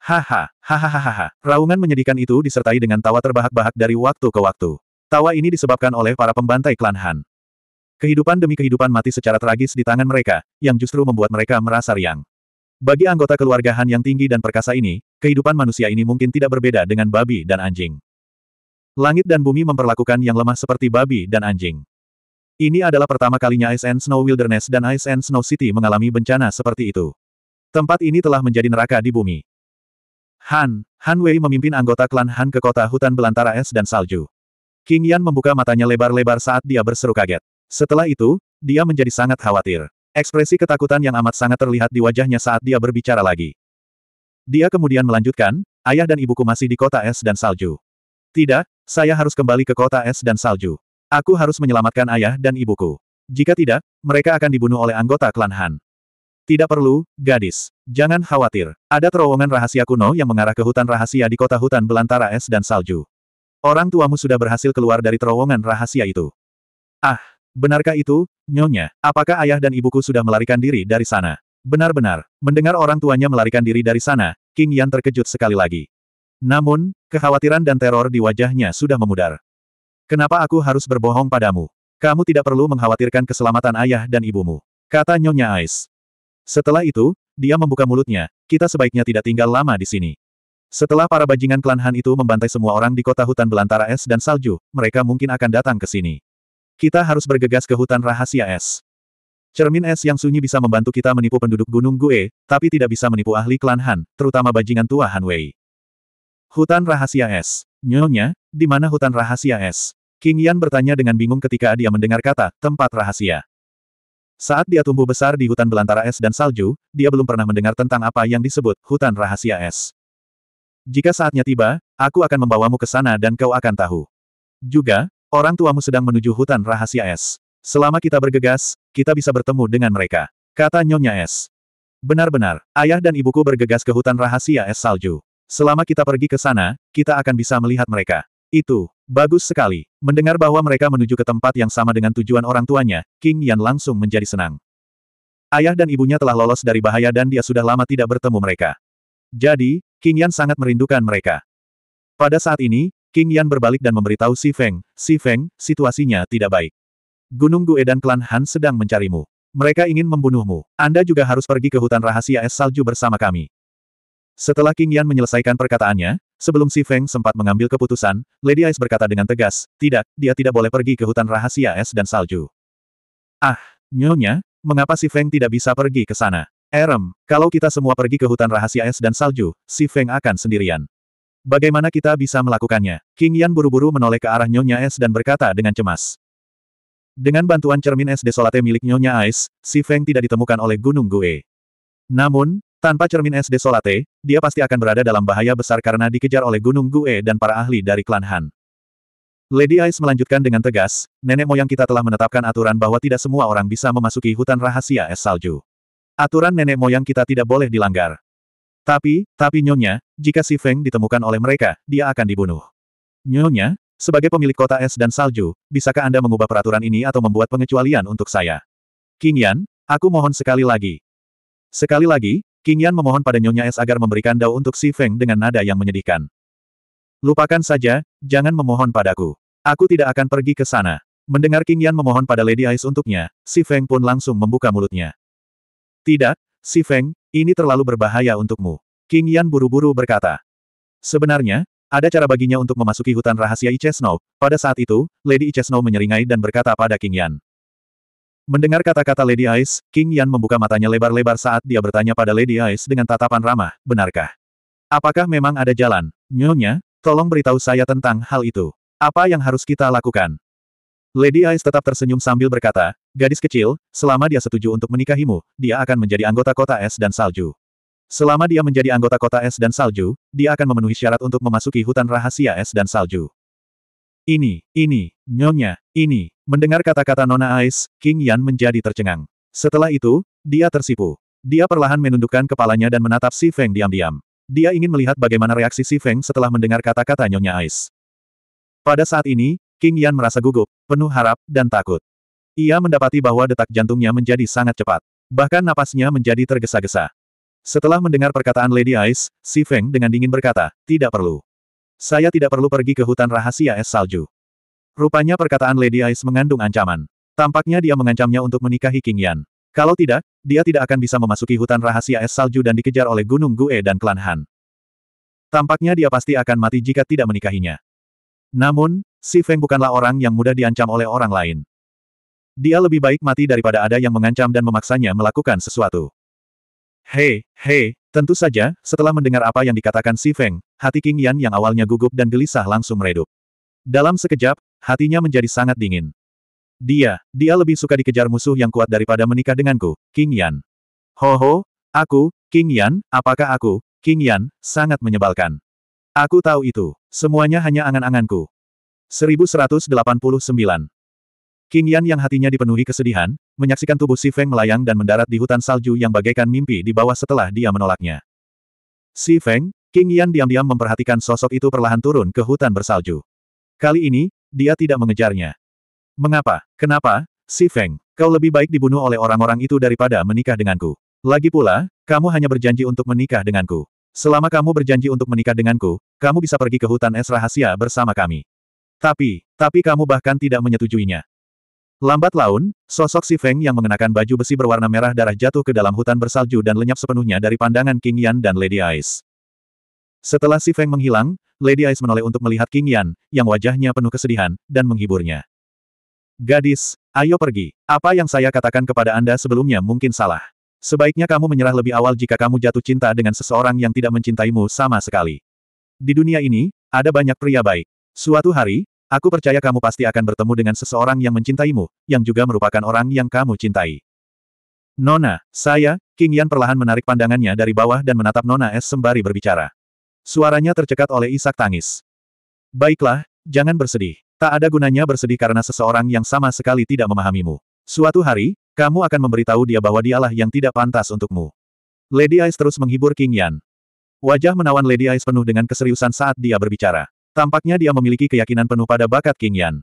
Haha, hahaha, raungan menyedihkan itu disertai dengan tawa terbahak-bahak dari waktu ke waktu. Tawa ini disebabkan oleh para pembantai klan Han. Kehidupan demi kehidupan mati secara tragis di tangan mereka, yang justru membuat mereka merasa riang. Bagi anggota keluarga Han yang tinggi dan perkasa ini, kehidupan manusia ini mungkin tidak berbeda dengan babi dan anjing. Langit dan bumi memperlakukan yang lemah seperti babi dan anjing. Ini adalah pertama kalinya Ice and Snow Wilderness dan Ice and Snow City mengalami bencana seperti itu. Tempat ini telah menjadi neraka di bumi. Han, Han Wei memimpin anggota klan Han ke kota hutan belantara es dan salju. King Yan membuka matanya lebar-lebar saat dia berseru kaget. Setelah itu, dia menjadi sangat khawatir. Ekspresi ketakutan yang amat sangat terlihat di wajahnya saat dia berbicara lagi. Dia kemudian melanjutkan, ayah dan ibuku masih di kota es dan salju. Tidak, saya harus kembali ke kota es dan salju. Aku harus menyelamatkan ayah dan ibuku. Jika tidak, mereka akan dibunuh oleh anggota klan Han. Tidak perlu, gadis. Jangan khawatir. Ada terowongan rahasia kuno yang mengarah ke hutan rahasia di kota hutan belantara es dan salju. Orang tuamu sudah berhasil keluar dari terowongan rahasia itu. Ah, benarkah itu, nyonya? Apakah ayah dan ibuku sudah melarikan diri dari sana? Benar-benar, mendengar orang tuanya melarikan diri dari sana, King Yan terkejut sekali lagi. Namun, kekhawatiran dan teror di wajahnya sudah memudar. Kenapa aku harus berbohong padamu? Kamu tidak perlu mengkhawatirkan keselamatan ayah dan ibumu. Kata Nyonya Ice. Setelah itu, dia membuka mulutnya, kita sebaiknya tidak tinggal lama di sini. Setelah para bajingan klan Han itu membantai semua orang di kota hutan belantara es dan salju, mereka mungkin akan datang ke sini. Kita harus bergegas ke hutan rahasia es. Cermin es yang sunyi bisa membantu kita menipu penduduk Gunung Gue, tapi tidak bisa menipu ahli klan Han, terutama bajingan tua Han Wei. Hutan rahasia es. Nyonya, di mana hutan rahasia es? King Yan bertanya dengan bingung ketika dia mendengar kata, tempat rahasia. Saat dia tumbuh besar di hutan belantara es dan salju, dia belum pernah mendengar tentang apa yang disebut hutan rahasia es. Jika saatnya tiba, aku akan membawamu ke sana dan kau akan tahu. Juga, orang tuamu sedang menuju hutan rahasia es. Selama kita bergegas, kita bisa bertemu dengan mereka. Kata Nyonya Es. Benar-benar, ayah dan ibuku bergegas ke hutan rahasia es salju. Selama kita pergi ke sana, kita akan bisa melihat mereka. Itu, Bagus sekali. Mendengar bahwa mereka menuju ke tempat yang sama dengan tujuan orang tuanya, King Yan langsung menjadi senang. Ayah dan ibunya telah lolos dari bahaya dan dia sudah lama tidak bertemu mereka. Jadi, King Yan sangat merindukan mereka. Pada saat ini, King Yan berbalik dan memberitahu Si Feng, Si Feng, situasinya tidak baik. Gunung Gue dan klan Han sedang mencarimu. Mereka ingin membunuhmu. Anda juga harus pergi ke hutan rahasia es salju bersama kami. Setelah King Yan menyelesaikan perkataannya, Sebelum Si Feng sempat mengambil keputusan, Lady Ice berkata dengan tegas, tidak, dia tidak boleh pergi ke hutan rahasia es dan salju. Ah, nyonya, mengapa Si Feng tidak bisa pergi ke sana? Erem, kalau kita semua pergi ke hutan rahasia es dan salju, Si Feng akan sendirian. Bagaimana kita bisa melakukannya? King Yan buru-buru menoleh ke arah Nyonya Es dan berkata dengan cemas. Dengan bantuan cermin es desolate milik Nyonya Ice, Si Feng tidak ditemukan oleh Gunung Gue. Namun, tanpa cermin es desolate, dia pasti akan berada dalam bahaya besar karena dikejar oleh Gunung Gue dan para ahli dari klan Han. Lady Ice melanjutkan dengan tegas, nenek moyang kita telah menetapkan aturan bahwa tidak semua orang bisa memasuki hutan rahasia es salju. Aturan nenek moyang kita tidak boleh dilanggar. Tapi, tapi Nyonya, jika si Feng ditemukan oleh mereka, dia akan dibunuh. Nyonya, sebagai pemilik kota es dan salju, bisakah Anda mengubah peraturan ini atau membuat pengecualian untuk saya? King Yan, aku mohon sekali lagi. Sekali lagi, King Yan memohon pada Nyonya Es agar memberikan dao untuk Si Feng dengan nada yang menyedihkan. Lupakan saja, jangan memohon padaku. Aku tidak akan pergi ke sana. Mendengar King Yan memohon pada Lady Ice untuknya, Si Feng pun langsung membuka mulutnya. Tidak, Si Feng, ini terlalu berbahaya untukmu. King Yan buru-buru berkata. Sebenarnya, ada cara baginya untuk memasuki hutan rahasia Ice Pada saat itu, Lady Ice menyeringai dan berkata pada King Yan. Mendengar kata-kata Lady Ice, King Yan membuka matanya lebar-lebar saat dia bertanya pada Lady Ice dengan tatapan ramah, benarkah? Apakah memang ada jalan? Nyonya, tolong beritahu saya tentang hal itu. Apa yang harus kita lakukan? Lady Ice tetap tersenyum sambil berkata, gadis kecil, selama dia setuju untuk menikahimu, dia akan menjadi anggota kota es dan salju. Selama dia menjadi anggota kota es dan salju, dia akan memenuhi syarat untuk memasuki hutan rahasia es dan salju. Ini, ini, nyonya, ini. Mendengar kata-kata Nona Ais, King Yan menjadi tercengang. Setelah itu, dia tersipu. Dia perlahan menundukkan kepalanya dan menatap Si Feng diam-diam. Dia ingin melihat bagaimana reaksi Si Feng setelah mendengar kata-kata Nyonya Ais. Pada saat ini, King Yan merasa gugup, penuh harap, dan takut. Ia mendapati bahwa detak jantungnya menjadi sangat cepat. Bahkan napasnya menjadi tergesa-gesa. Setelah mendengar perkataan Lady Ice, Si Feng dengan dingin berkata, tidak perlu. Saya tidak perlu pergi ke hutan rahasia es salju. Rupanya perkataan Lady Ice mengandung ancaman. Tampaknya dia mengancamnya untuk menikahi King Yan. Kalau tidak, dia tidak akan bisa memasuki hutan rahasia es salju dan dikejar oleh Gunung Gue dan klan Han. Tampaknya dia pasti akan mati jika tidak menikahinya. Namun, Si Feng bukanlah orang yang mudah diancam oleh orang lain. Dia lebih baik mati daripada ada yang mengancam dan memaksanya melakukan sesuatu. Hei, hei, tentu saja, setelah mendengar apa yang dikatakan Si Feng, hati King Yan yang awalnya gugup dan gelisah langsung meredup. Dalam sekejap, hatinya menjadi sangat dingin. Dia, dia lebih suka dikejar musuh yang kuat daripada menikah denganku, King Yan. Ho ho, aku, King Yan, apakah aku, King Yan, sangat menyebalkan. Aku tahu itu, semuanya hanya angan-anganku. 1189 King Yan yang hatinya dipenuhi kesedihan, menyaksikan tubuh Si Feng melayang dan mendarat di hutan salju yang bagaikan mimpi di bawah setelah dia menolaknya. Si Feng, King Yan diam-diam memperhatikan sosok itu perlahan turun ke hutan bersalju. Kali ini, dia tidak mengejarnya. Mengapa? Kenapa? Si Feng, kau lebih baik dibunuh oleh orang-orang itu daripada menikah denganku. Lagi pula, kamu hanya berjanji untuk menikah denganku. Selama kamu berjanji untuk menikah denganku, kamu bisa pergi ke hutan es rahasia bersama kami. Tapi, tapi kamu bahkan tidak menyetujuinya. Lambat laun, sosok si Feng yang mengenakan baju besi berwarna merah darah jatuh ke dalam hutan bersalju dan lenyap sepenuhnya dari pandangan King Yan dan Lady Ice. Setelah si Feng menghilang, Lady Ice menoleh untuk melihat King Yan, yang wajahnya penuh kesedihan, dan menghiburnya. Gadis, ayo pergi. Apa yang saya katakan kepada Anda sebelumnya mungkin salah. Sebaiknya kamu menyerah lebih awal jika kamu jatuh cinta dengan seseorang yang tidak mencintaimu sama sekali. Di dunia ini, ada banyak pria baik. Suatu hari, aku percaya kamu pasti akan bertemu dengan seseorang yang mencintaimu, yang juga merupakan orang yang kamu cintai. Nona, saya, King Yan perlahan menarik pandangannya dari bawah dan menatap Nona Es sembari berbicara. Suaranya tercekat oleh isak tangis. Baiklah, jangan bersedih. Tak ada gunanya bersedih karena seseorang yang sama sekali tidak memahamimu. Suatu hari, kamu akan memberitahu dia bahwa dialah yang tidak pantas untukmu. Lady Ice terus menghibur King Yan. Wajah menawan Lady Ice penuh dengan keseriusan saat dia berbicara. Tampaknya dia memiliki keyakinan penuh pada bakat King Yan.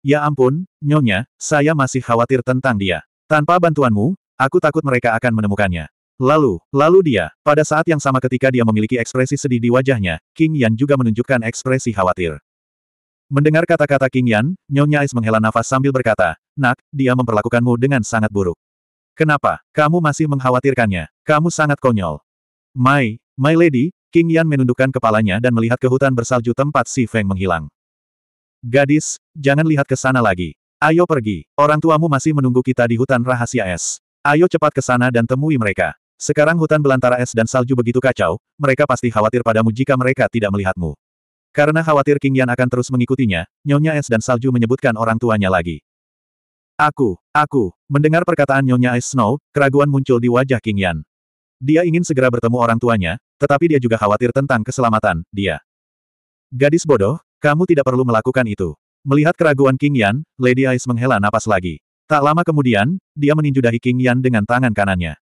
Ya ampun, Nyonya, saya masih khawatir tentang dia. Tanpa bantuanmu, aku takut mereka akan menemukannya. Lalu, lalu dia, pada saat yang sama ketika dia memiliki ekspresi sedih di wajahnya, King Yan juga menunjukkan ekspresi khawatir. Mendengar kata-kata King Yan, Nyonya Ais menghela nafas sambil berkata, Nak, dia memperlakukanmu dengan sangat buruk. Kenapa? Kamu masih mengkhawatirkannya. Kamu sangat konyol. My, my lady, King Yan menundukkan kepalanya dan melihat ke hutan bersalju tempat Si Feng menghilang. Gadis, jangan lihat ke sana lagi. Ayo pergi, orang tuamu masih menunggu kita di hutan rahasia es. Ayo cepat ke sana dan temui mereka. Sekarang hutan belantara es dan salju begitu kacau, mereka pasti khawatir padamu jika mereka tidak melihatmu. Karena khawatir King Yan akan terus mengikutinya, Nyonya Es dan Salju menyebutkan orang tuanya lagi. Aku, aku, mendengar perkataan Nyonya Es Snow, keraguan muncul di wajah King Yan. Dia ingin segera bertemu orang tuanya, tetapi dia juga khawatir tentang keselamatan, dia. Gadis bodoh, kamu tidak perlu melakukan itu. Melihat keraguan King Yan, Lady Ice menghela napas lagi. Tak lama kemudian, dia meninju dahi King Yan dengan tangan kanannya.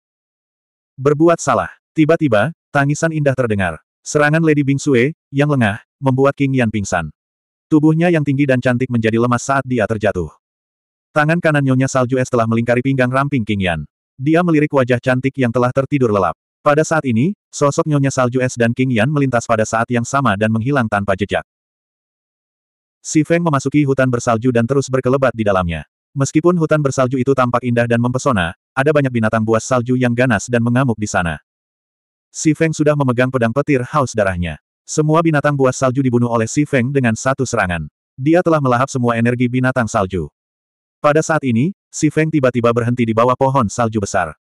Berbuat salah. Tiba-tiba, tangisan indah terdengar. Serangan Lady Bing Sue, yang lengah, membuat King Yan pingsan. Tubuhnya yang tinggi dan cantik menjadi lemas saat dia terjatuh. Tangan kanan Nyonya Salju Es telah melingkari pinggang ramping King Yan. Dia melirik wajah cantik yang telah tertidur lelap. Pada saat ini, sosok Nyonya Salju Es dan King Yan melintas pada saat yang sama dan menghilang tanpa jejak. Si Feng memasuki hutan bersalju dan terus berkelebat di dalamnya. Meskipun hutan bersalju itu tampak indah dan mempesona, ada banyak binatang buas salju yang ganas dan mengamuk di sana. Si Feng sudah memegang pedang petir haus darahnya. Semua binatang buas salju dibunuh oleh Si Feng dengan satu serangan. Dia telah melahap semua energi binatang salju. Pada saat ini, Si Feng tiba-tiba berhenti di bawah pohon salju besar.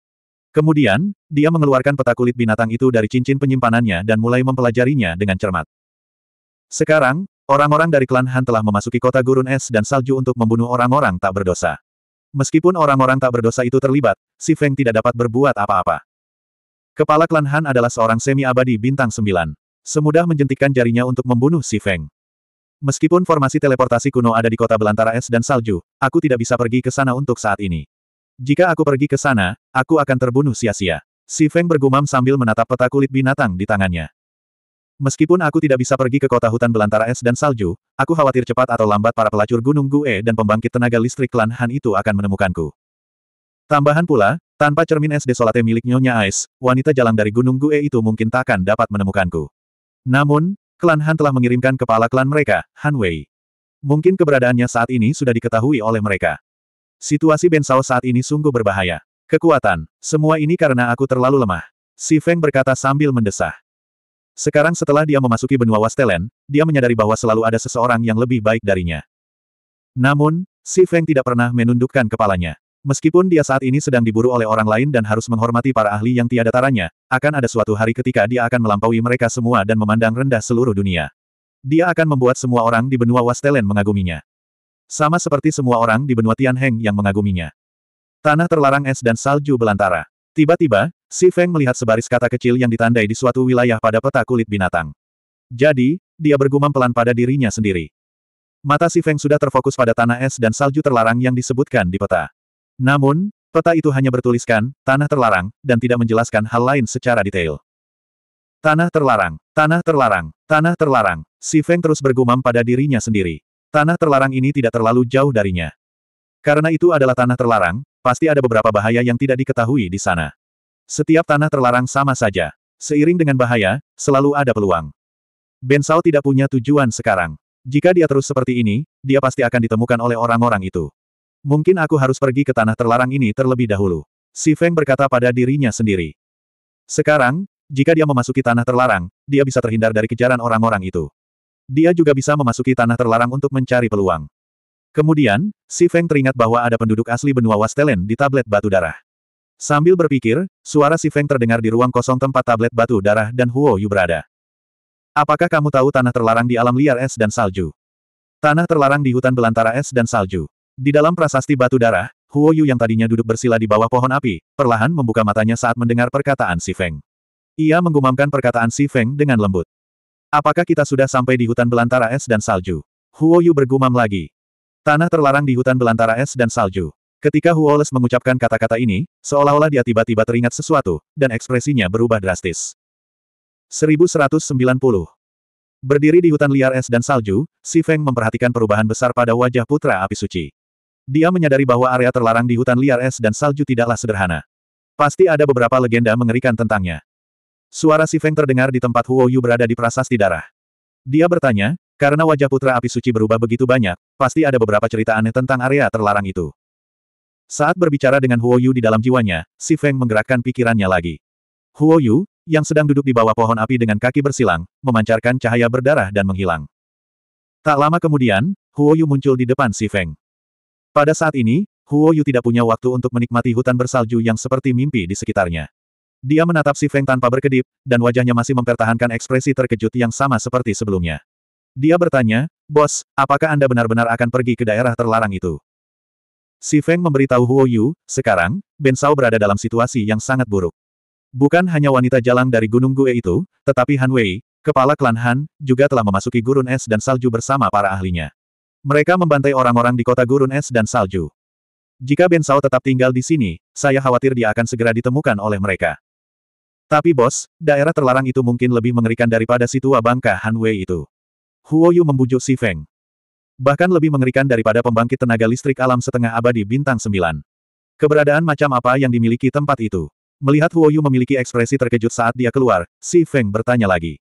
Kemudian, dia mengeluarkan peta kulit binatang itu dari cincin penyimpanannya dan mulai mempelajarinya dengan cermat. Sekarang, orang-orang dari klan Han telah memasuki kota gurun es dan salju untuk membunuh orang-orang tak berdosa. Meskipun orang-orang tak berdosa itu terlibat, si Feng tidak dapat berbuat apa-apa. Kepala klan Han adalah seorang semi-abadi bintang sembilan. Semudah menjentikkan jarinya untuk membunuh si Feng. Meskipun formasi teleportasi kuno ada di kota belantara es dan salju, aku tidak bisa pergi ke sana untuk saat ini. Jika aku pergi ke sana, aku akan terbunuh sia-sia. Si Feng bergumam sambil menatap peta kulit binatang di tangannya. Meskipun aku tidak bisa pergi ke kota hutan belantara es dan salju, aku khawatir cepat atau lambat para pelacur Gunung Gue dan pembangkit tenaga listrik klan Han itu akan menemukanku. Tambahan pula, tanpa cermin es desolate milik Nyonya Es, wanita jalan dari Gunung Gue itu mungkin takkan dapat menemukanku. Namun, klan Han telah mengirimkan kepala klan mereka, Han Wei. Mungkin keberadaannya saat ini sudah diketahui oleh mereka. Situasi Ben Sao saat ini sungguh berbahaya. Kekuatan, semua ini karena aku terlalu lemah. Si Feng berkata sambil mendesah. Sekarang setelah dia memasuki benua Wastelen, dia menyadari bahwa selalu ada seseorang yang lebih baik darinya. Namun, Si Feng tidak pernah menundukkan kepalanya. Meskipun dia saat ini sedang diburu oleh orang lain dan harus menghormati para ahli yang tiada taranya, akan ada suatu hari ketika dia akan melampaui mereka semua dan memandang rendah seluruh dunia. Dia akan membuat semua orang di benua Wastelen mengaguminya. Sama seperti semua orang di benua Tianheng yang mengaguminya. Tanah terlarang es dan salju belantara. Tiba-tiba, si Feng melihat sebaris kata kecil yang ditandai di suatu wilayah pada peta kulit binatang. Jadi, dia bergumam pelan pada dirinya sendiri. Mata si Feng sudah terfokus pada tanah es dan salju terlarang yang disebutkan di peta. Namun, peta itu hanya bertuliskan, tanah terlarang, dan tidak menjelaskan hal lain secara detail. Tanah terlarang, tanah terlarang, tanah terlarang, si Feng terus bergumam pada dirinya sendiri. Tanah terlarang ini tidak terlalu jauh darinya. Karena itu adalah tanah terlarang, Pasti ada beberapa bahaya yang tidak diketahui di sana. Setiap tanah terlarang sama saja. Seiring dengan bahaya, selalu ada peluang. Ben Sao tidak punya tujuan sekarang. Jika dia terus seperti ini, dia pasti akan ditemukan oleh orang-orang itu. Mungkin aku harus pergi ke tanah terlarang ini terlebih dahulu. Si Feng berkata pada dirinya sendiri. Sekarang, jika dia memasuki tanah terlarang, dia bisa terhindar dari kejaran orang-orang itu. Dia juga bisa memasuki tanah terlarang untuk mencari peluang. Kemudian, si Feng teringat bahwa ada penduduk asli benua Wastelen di tablet batu darah. Sambil berpikir, suara si Feng terdengar di ruang kosong tempat tablet batu darah dan Huo Yu berada. Apakah kamu tahu tanah terlarang di alam liar es dan salju? Tanah terlarang di hutan belantara es dan salju. Di dalam prasasti batu darah, Huo Yu yang tadinya duduk bersila di bawah pohon api, perlahan membuka matanya saat mendengar perkataan si Feng. Ia menggumamkan perkataan si Feng dengan lembut. Apakah kita sudah sampai di hutan belantara es dan salju? Huo Yu bergumam lagi. Tanah terlarang di hutan belantara es dan salju. Ketika Huoles mengucapkan kata-kata ini, seolah-olah dia tiba-tiba teringat sesuatu, dan ekspresinya berubah drastis. 1190 Berdiri di hutan liar es dan salju, Si Feng memperhatikan perubahan besar pada wajah putra api suci. Dia menyadari bahwa area terlarang di hutan liar es dan salju tidaklah sederhana. Pasti ada beberapa legenda mengerikan tentangnya. Suara Si Feng terdengar di tempat Huo Yu berada di prasasti darah. Dia bertanya, karena wajah Putra Api Suci berubah begitu banyak, pasti ada beberapa cerita aneh tentang area terlarang itu. Saat berbicara dengan Huo Yu di dalam jiwanya, Si Feng menggerakkan pikirannya lagi. Huo Yu, yang sedang duduk di bawah pohon api dengan kaki bersilang, memancarkan cahaya berdarah dan menghilang. Tak lama kemudian, Huo Yu muncul di depan Si Feng. Pada saat ini, Huo Yu tidak punya waktu untuk menikmati hutan bersalju yang seperti mimpi di sekitarnya. Dia menatap Si Feng tanpa berkedip, dan wajahnya masih mempertahankan ekspresi terkejut yang sama seperti sebelumnya. Dia bertanya, Bos, apakah Anda benar-benar akan pergi ke daerah terlarang itu? Si Feng memberitahu Huo Yu, sekarang, Ben Shao berada dalam situasi yang sangat buruk. Bukan hanya wanita jalang dari Gunung Gue itu, tetapi Han Wei, kepala klan Han, juga telah memasuki gurun es dan salju bersama para ahlinya. Mereka membantai orang-orang di kota gurun es dan salju. Jika Ben Shao tetap tinggal di sini, saya khawatir dia akan segera ditemukan oleh mereka. Tapi bos, daerah terlarang itu mungkin lebih mengerikan daripada si tua bangka Han Wei itu. Huoyu membujuk Si Feng. Bahkan lebih mengerikan daripada pembangkit tenaga listrik alam setengah abadi bintang sembilan. Keberadaan macam apa yang dimiliki tempat itu? Melihat Huoyu memiliki ekspresi terkejut saat dia keluar, Si Feng bertanya lagi.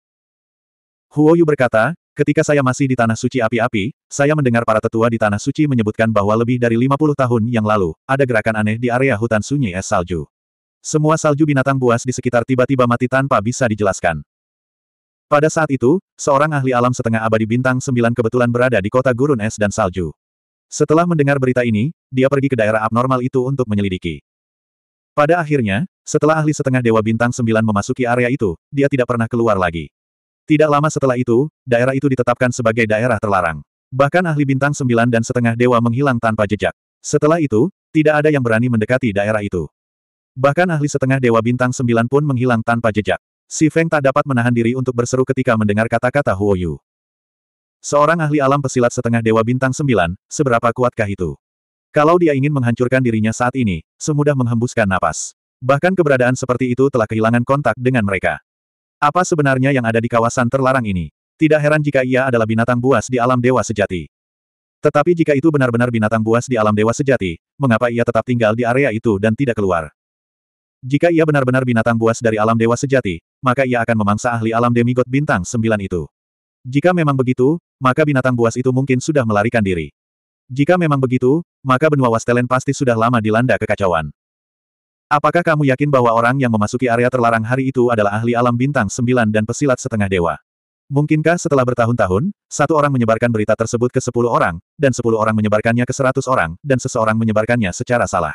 Huoyu berkata, ketika saya masih di Tanah Suci Api-Api, saya mendengar para tetua di Tanah Suci menyebutkan bahwa lebih dari 50 tahun yang lalu, ada gerakan aneh di area hutan sunyi es salju. Semua salju binatang buas di sekitar tiba-tiba mati tanpa bisa dijelaskan. Pada saat itu, seorang ahli alam setengah abadi bintang 9 kebetulan berada di kota gurun es dan salju. Setelah mendengar berita ini, dia pergi ke daerah abnormal itu untuk menyelidiki. Pada akhirnya, setelah ahli setengah dewa bintang sembilan memasuki area itu, dia tidak pernah keluar lagi. Tidak lama setelah itu, daerah itu ditetapkan sebagai daerah terlarang. Bahkan ahli bintang sembilan dan setengah dewa menghilang tanpa jejak. Setelah itu, tidak ada yang berani mendekati daerah itu. Bahkan ahli setengah dewa bintang sembilan pun menghilang tanpa jejak. Si Feng tak dapat menahan diri untuk berseru ketika mendengar kata-kata Huo Yu. Seorang ahli alam pesilat setengah dewa bintang sembilan, seberapa kuatkah itu? Kalau dia ingin menghancurkan dirinya saat ini, semudah menghembuskan napas. Bahkan keberadaan seperti itu telah kehilangan kontak dengan mereka. Apa sebenarnya yang ada di kawasan terlarang ini? Tidak heran jika ia adalah binatang buas di alam dewa sejati. Tetapi jika itu benar-benar binatang buas di alam dewa sejati, mengapa ia tetap tinggal di area itu dan tidak keluar? Jika ia benar-benar binatang buas dari alam dewa sejati, maka ia akan memangsa ahli alam demigod bintang sembilan itu. Jika memang begitu, maka binatang buas itu mungkin sudah melarikan diri. Jika memang begitu, maka benua Wastelen pasti sudah lama dilanda kekacauan. Apakah kamu yakin bahwa orang yang memasuki area terlarang hari itu adalah ahli alam bintang sembilan dan pesilat setengah dewa? Mungkinkah setelah bertahun-tahun, satu orang menyebarkan berita tersebut ke sepuluh orang, dan sepuluh orang menyebarkannya ke seratus orang, dan seseorang menyebarkannya secara salah?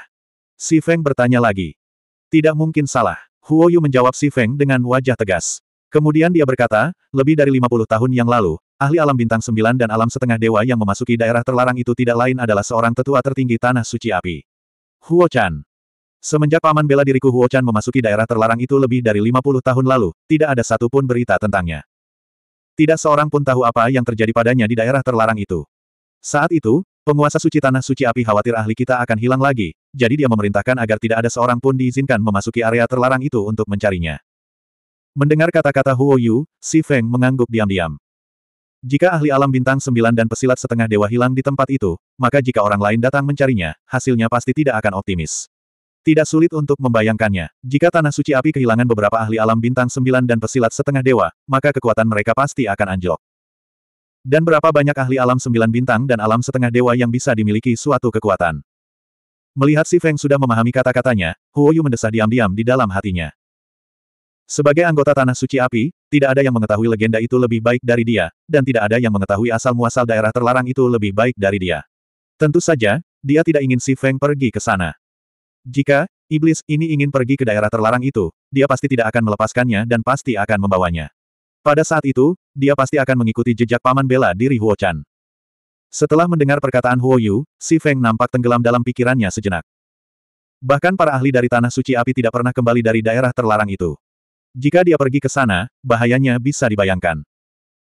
Si Feng bertanya lagi. Tidak mungkin salah. Huo Yu menjawab Si Feng dengan wajah tegas. Kemudian dia berkata, lebih dari 50 tahun yang lalu, ahli alam bintang sembilan dan alam setengah dewa yang memasuki daerah terlarang itu tidak lain adalah seorang tetua tertinggi tanah suci api. Huo Chan. Semenjak paman bela diriku Huo Chan memasuki daerah terlarang itu lebih dari 50 tahun lalu, tidak ada satupun berita tentangnya. Tidak seorang pun tahu apa yang terjadi padanya di daerah terlarang itu. Saat itu, penguasa suci tanah suci api khawatir ahli kita akan hilang lagi, jadi dia memerintahkan agar tidak ada seorang pun diizinkan memasuki area terlarang itu untuk mencarinya. Mendengar kata-kata Huo Yu, Si Feng mengangguk diam-diam. Jika ahli alam bintang sembilan dan pesilat setengah dewa hilang di tempat itu, maka jika orang lain datang mencarinya, hasilnya pasti tidak akan optimis. Tidak sulit untuk membayangkannya. Jika Tanah Suci Api kehilangan beberapa ahli alam bintang sembilan dan pesilat setengah dewa, maka kekuatan mereka pasti akan anjlok. Dan berapa banyak ahli alam sembilan bintang dan alam setengah dewa yang bisa dimiliki suatu kekuatan. Melihat si Feng sudah memahami kata-katanya, Huoyu mendesah diam-diam di dalam hatinya. Sebagai anggota Tanah Suci Api, tidak ada yang mengetahui legenda itu lebih baik dari dia, dan tidak ada yang mengetahui asal-muasal daerah terlarang itu lebih baik dari dia. Tentu saja, dia tidak ingin si Feng pergi ke sana. Jika, iblis ini ingin pergi ke daerah terlarang itu, dia pasti tidak akan melepaskannya dan pasti akan membawanya. Pada saat itu, dia pasti akan mengikuti jejak paman bela diri Huo Chan. Setelah mendengar perkataan Huo Yu, Si Feng nampak tenggelam dalam pikirannya sejenak. Bahkan para ahli dari Tanah Suci Api tidak pernah kembali dari daerah terlarang itu. Jika dia pergi ke sana, bahayanya bisa dibayangkan.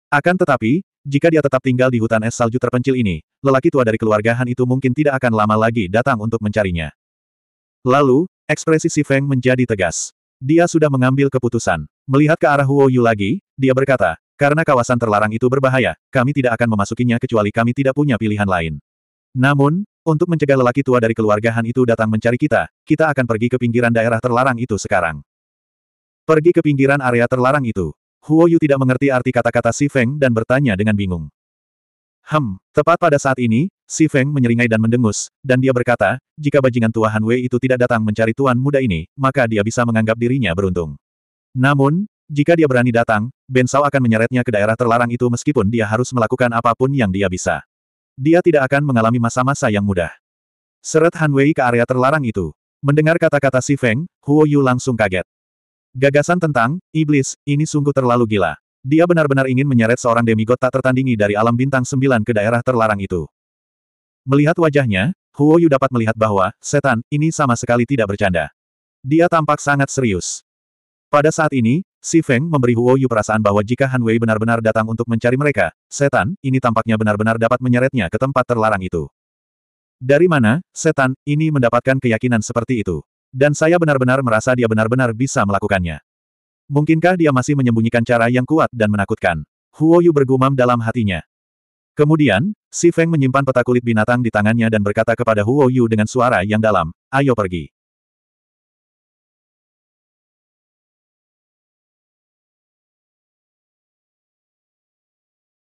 Akan tetapi, jika dia tetap tinggal di hutan es salju terpencil ini, lelaki tua dari keluarga Han itu mungkin tidak akan lama lagi datang untuk mencarinya. Lalu, ekspresi Si Feng menjadi tegas. Dia sudah mengambil keputusan. Melihat ke arah Huo Yu lagi, dia berkata, karena kawasan terlarang itu berbahaya, kami tidak akan memasukinya kecuali kami tidak punya pilihan lain. Namun, untuk mencegah lelaki tua dari keluarga Han itu datang mencari kita, kita akan pergi ke pinggiran daerah terlarang itu sekarang. Pergi ke pinggiran area terlarang itu. Huo Yu tidak mengerti arti kata-kata Si Feng dan bertanya dengan bingung. Hem, tepat pada saat ini, Si Feng menyeringai dan mendengus, dan dia berkata, jika bajingan tua Han Wei itu tidak datang mencari tuan muda ini, maka dia bisa menganggap dirinya beruntung. Namun, jika dia berani datang, Ben Sao akan menyeretnya ke daerah terlarang itu meskipun dia harus melakukan apapun yang dia bisa. Dia tidak akan mengalami masa-masa yang mudah. Seret Han Wei ke area terlarang itu. Mendengar kata-kata Si Feng, Huo Yu langsung kaget. Gagasan tentang, iblis, ini sungguh terlalu gila. Dia benar-benar ingin menyeret seorang demigod tak tertandingi dari alam bintang sembilan ke daerah terlarang itu. Melihat wajahnya, Huo Yu dapat melihat bahwa, setan, ini sama sekali tidak bercanda. Dia tampak sangat serius. Pada saat ini, Si Feng memberi Huo Yu perasaan bahwa jika Han Wei benar-benar datang untuk mencari mereka, setan, ini tampaknya benar-benar dapat menyeretnya ke tempat terlarang itu. Dari mana, setan, ini mendapatkan keyakinan seperti itu. Dan saya benar-benar merasa dia benar-benar bisa melakukannya. Mungkinkah dia masih menyembunyikan cara yang kuat dan menakutkan? Huo Yu bergumam dalam hatinya. Kemudian, Si Feng menyimpan peta kulit binatang di tangannya dan berkata kepada Huo Yu dengan suara yang dalam, ayo pergi.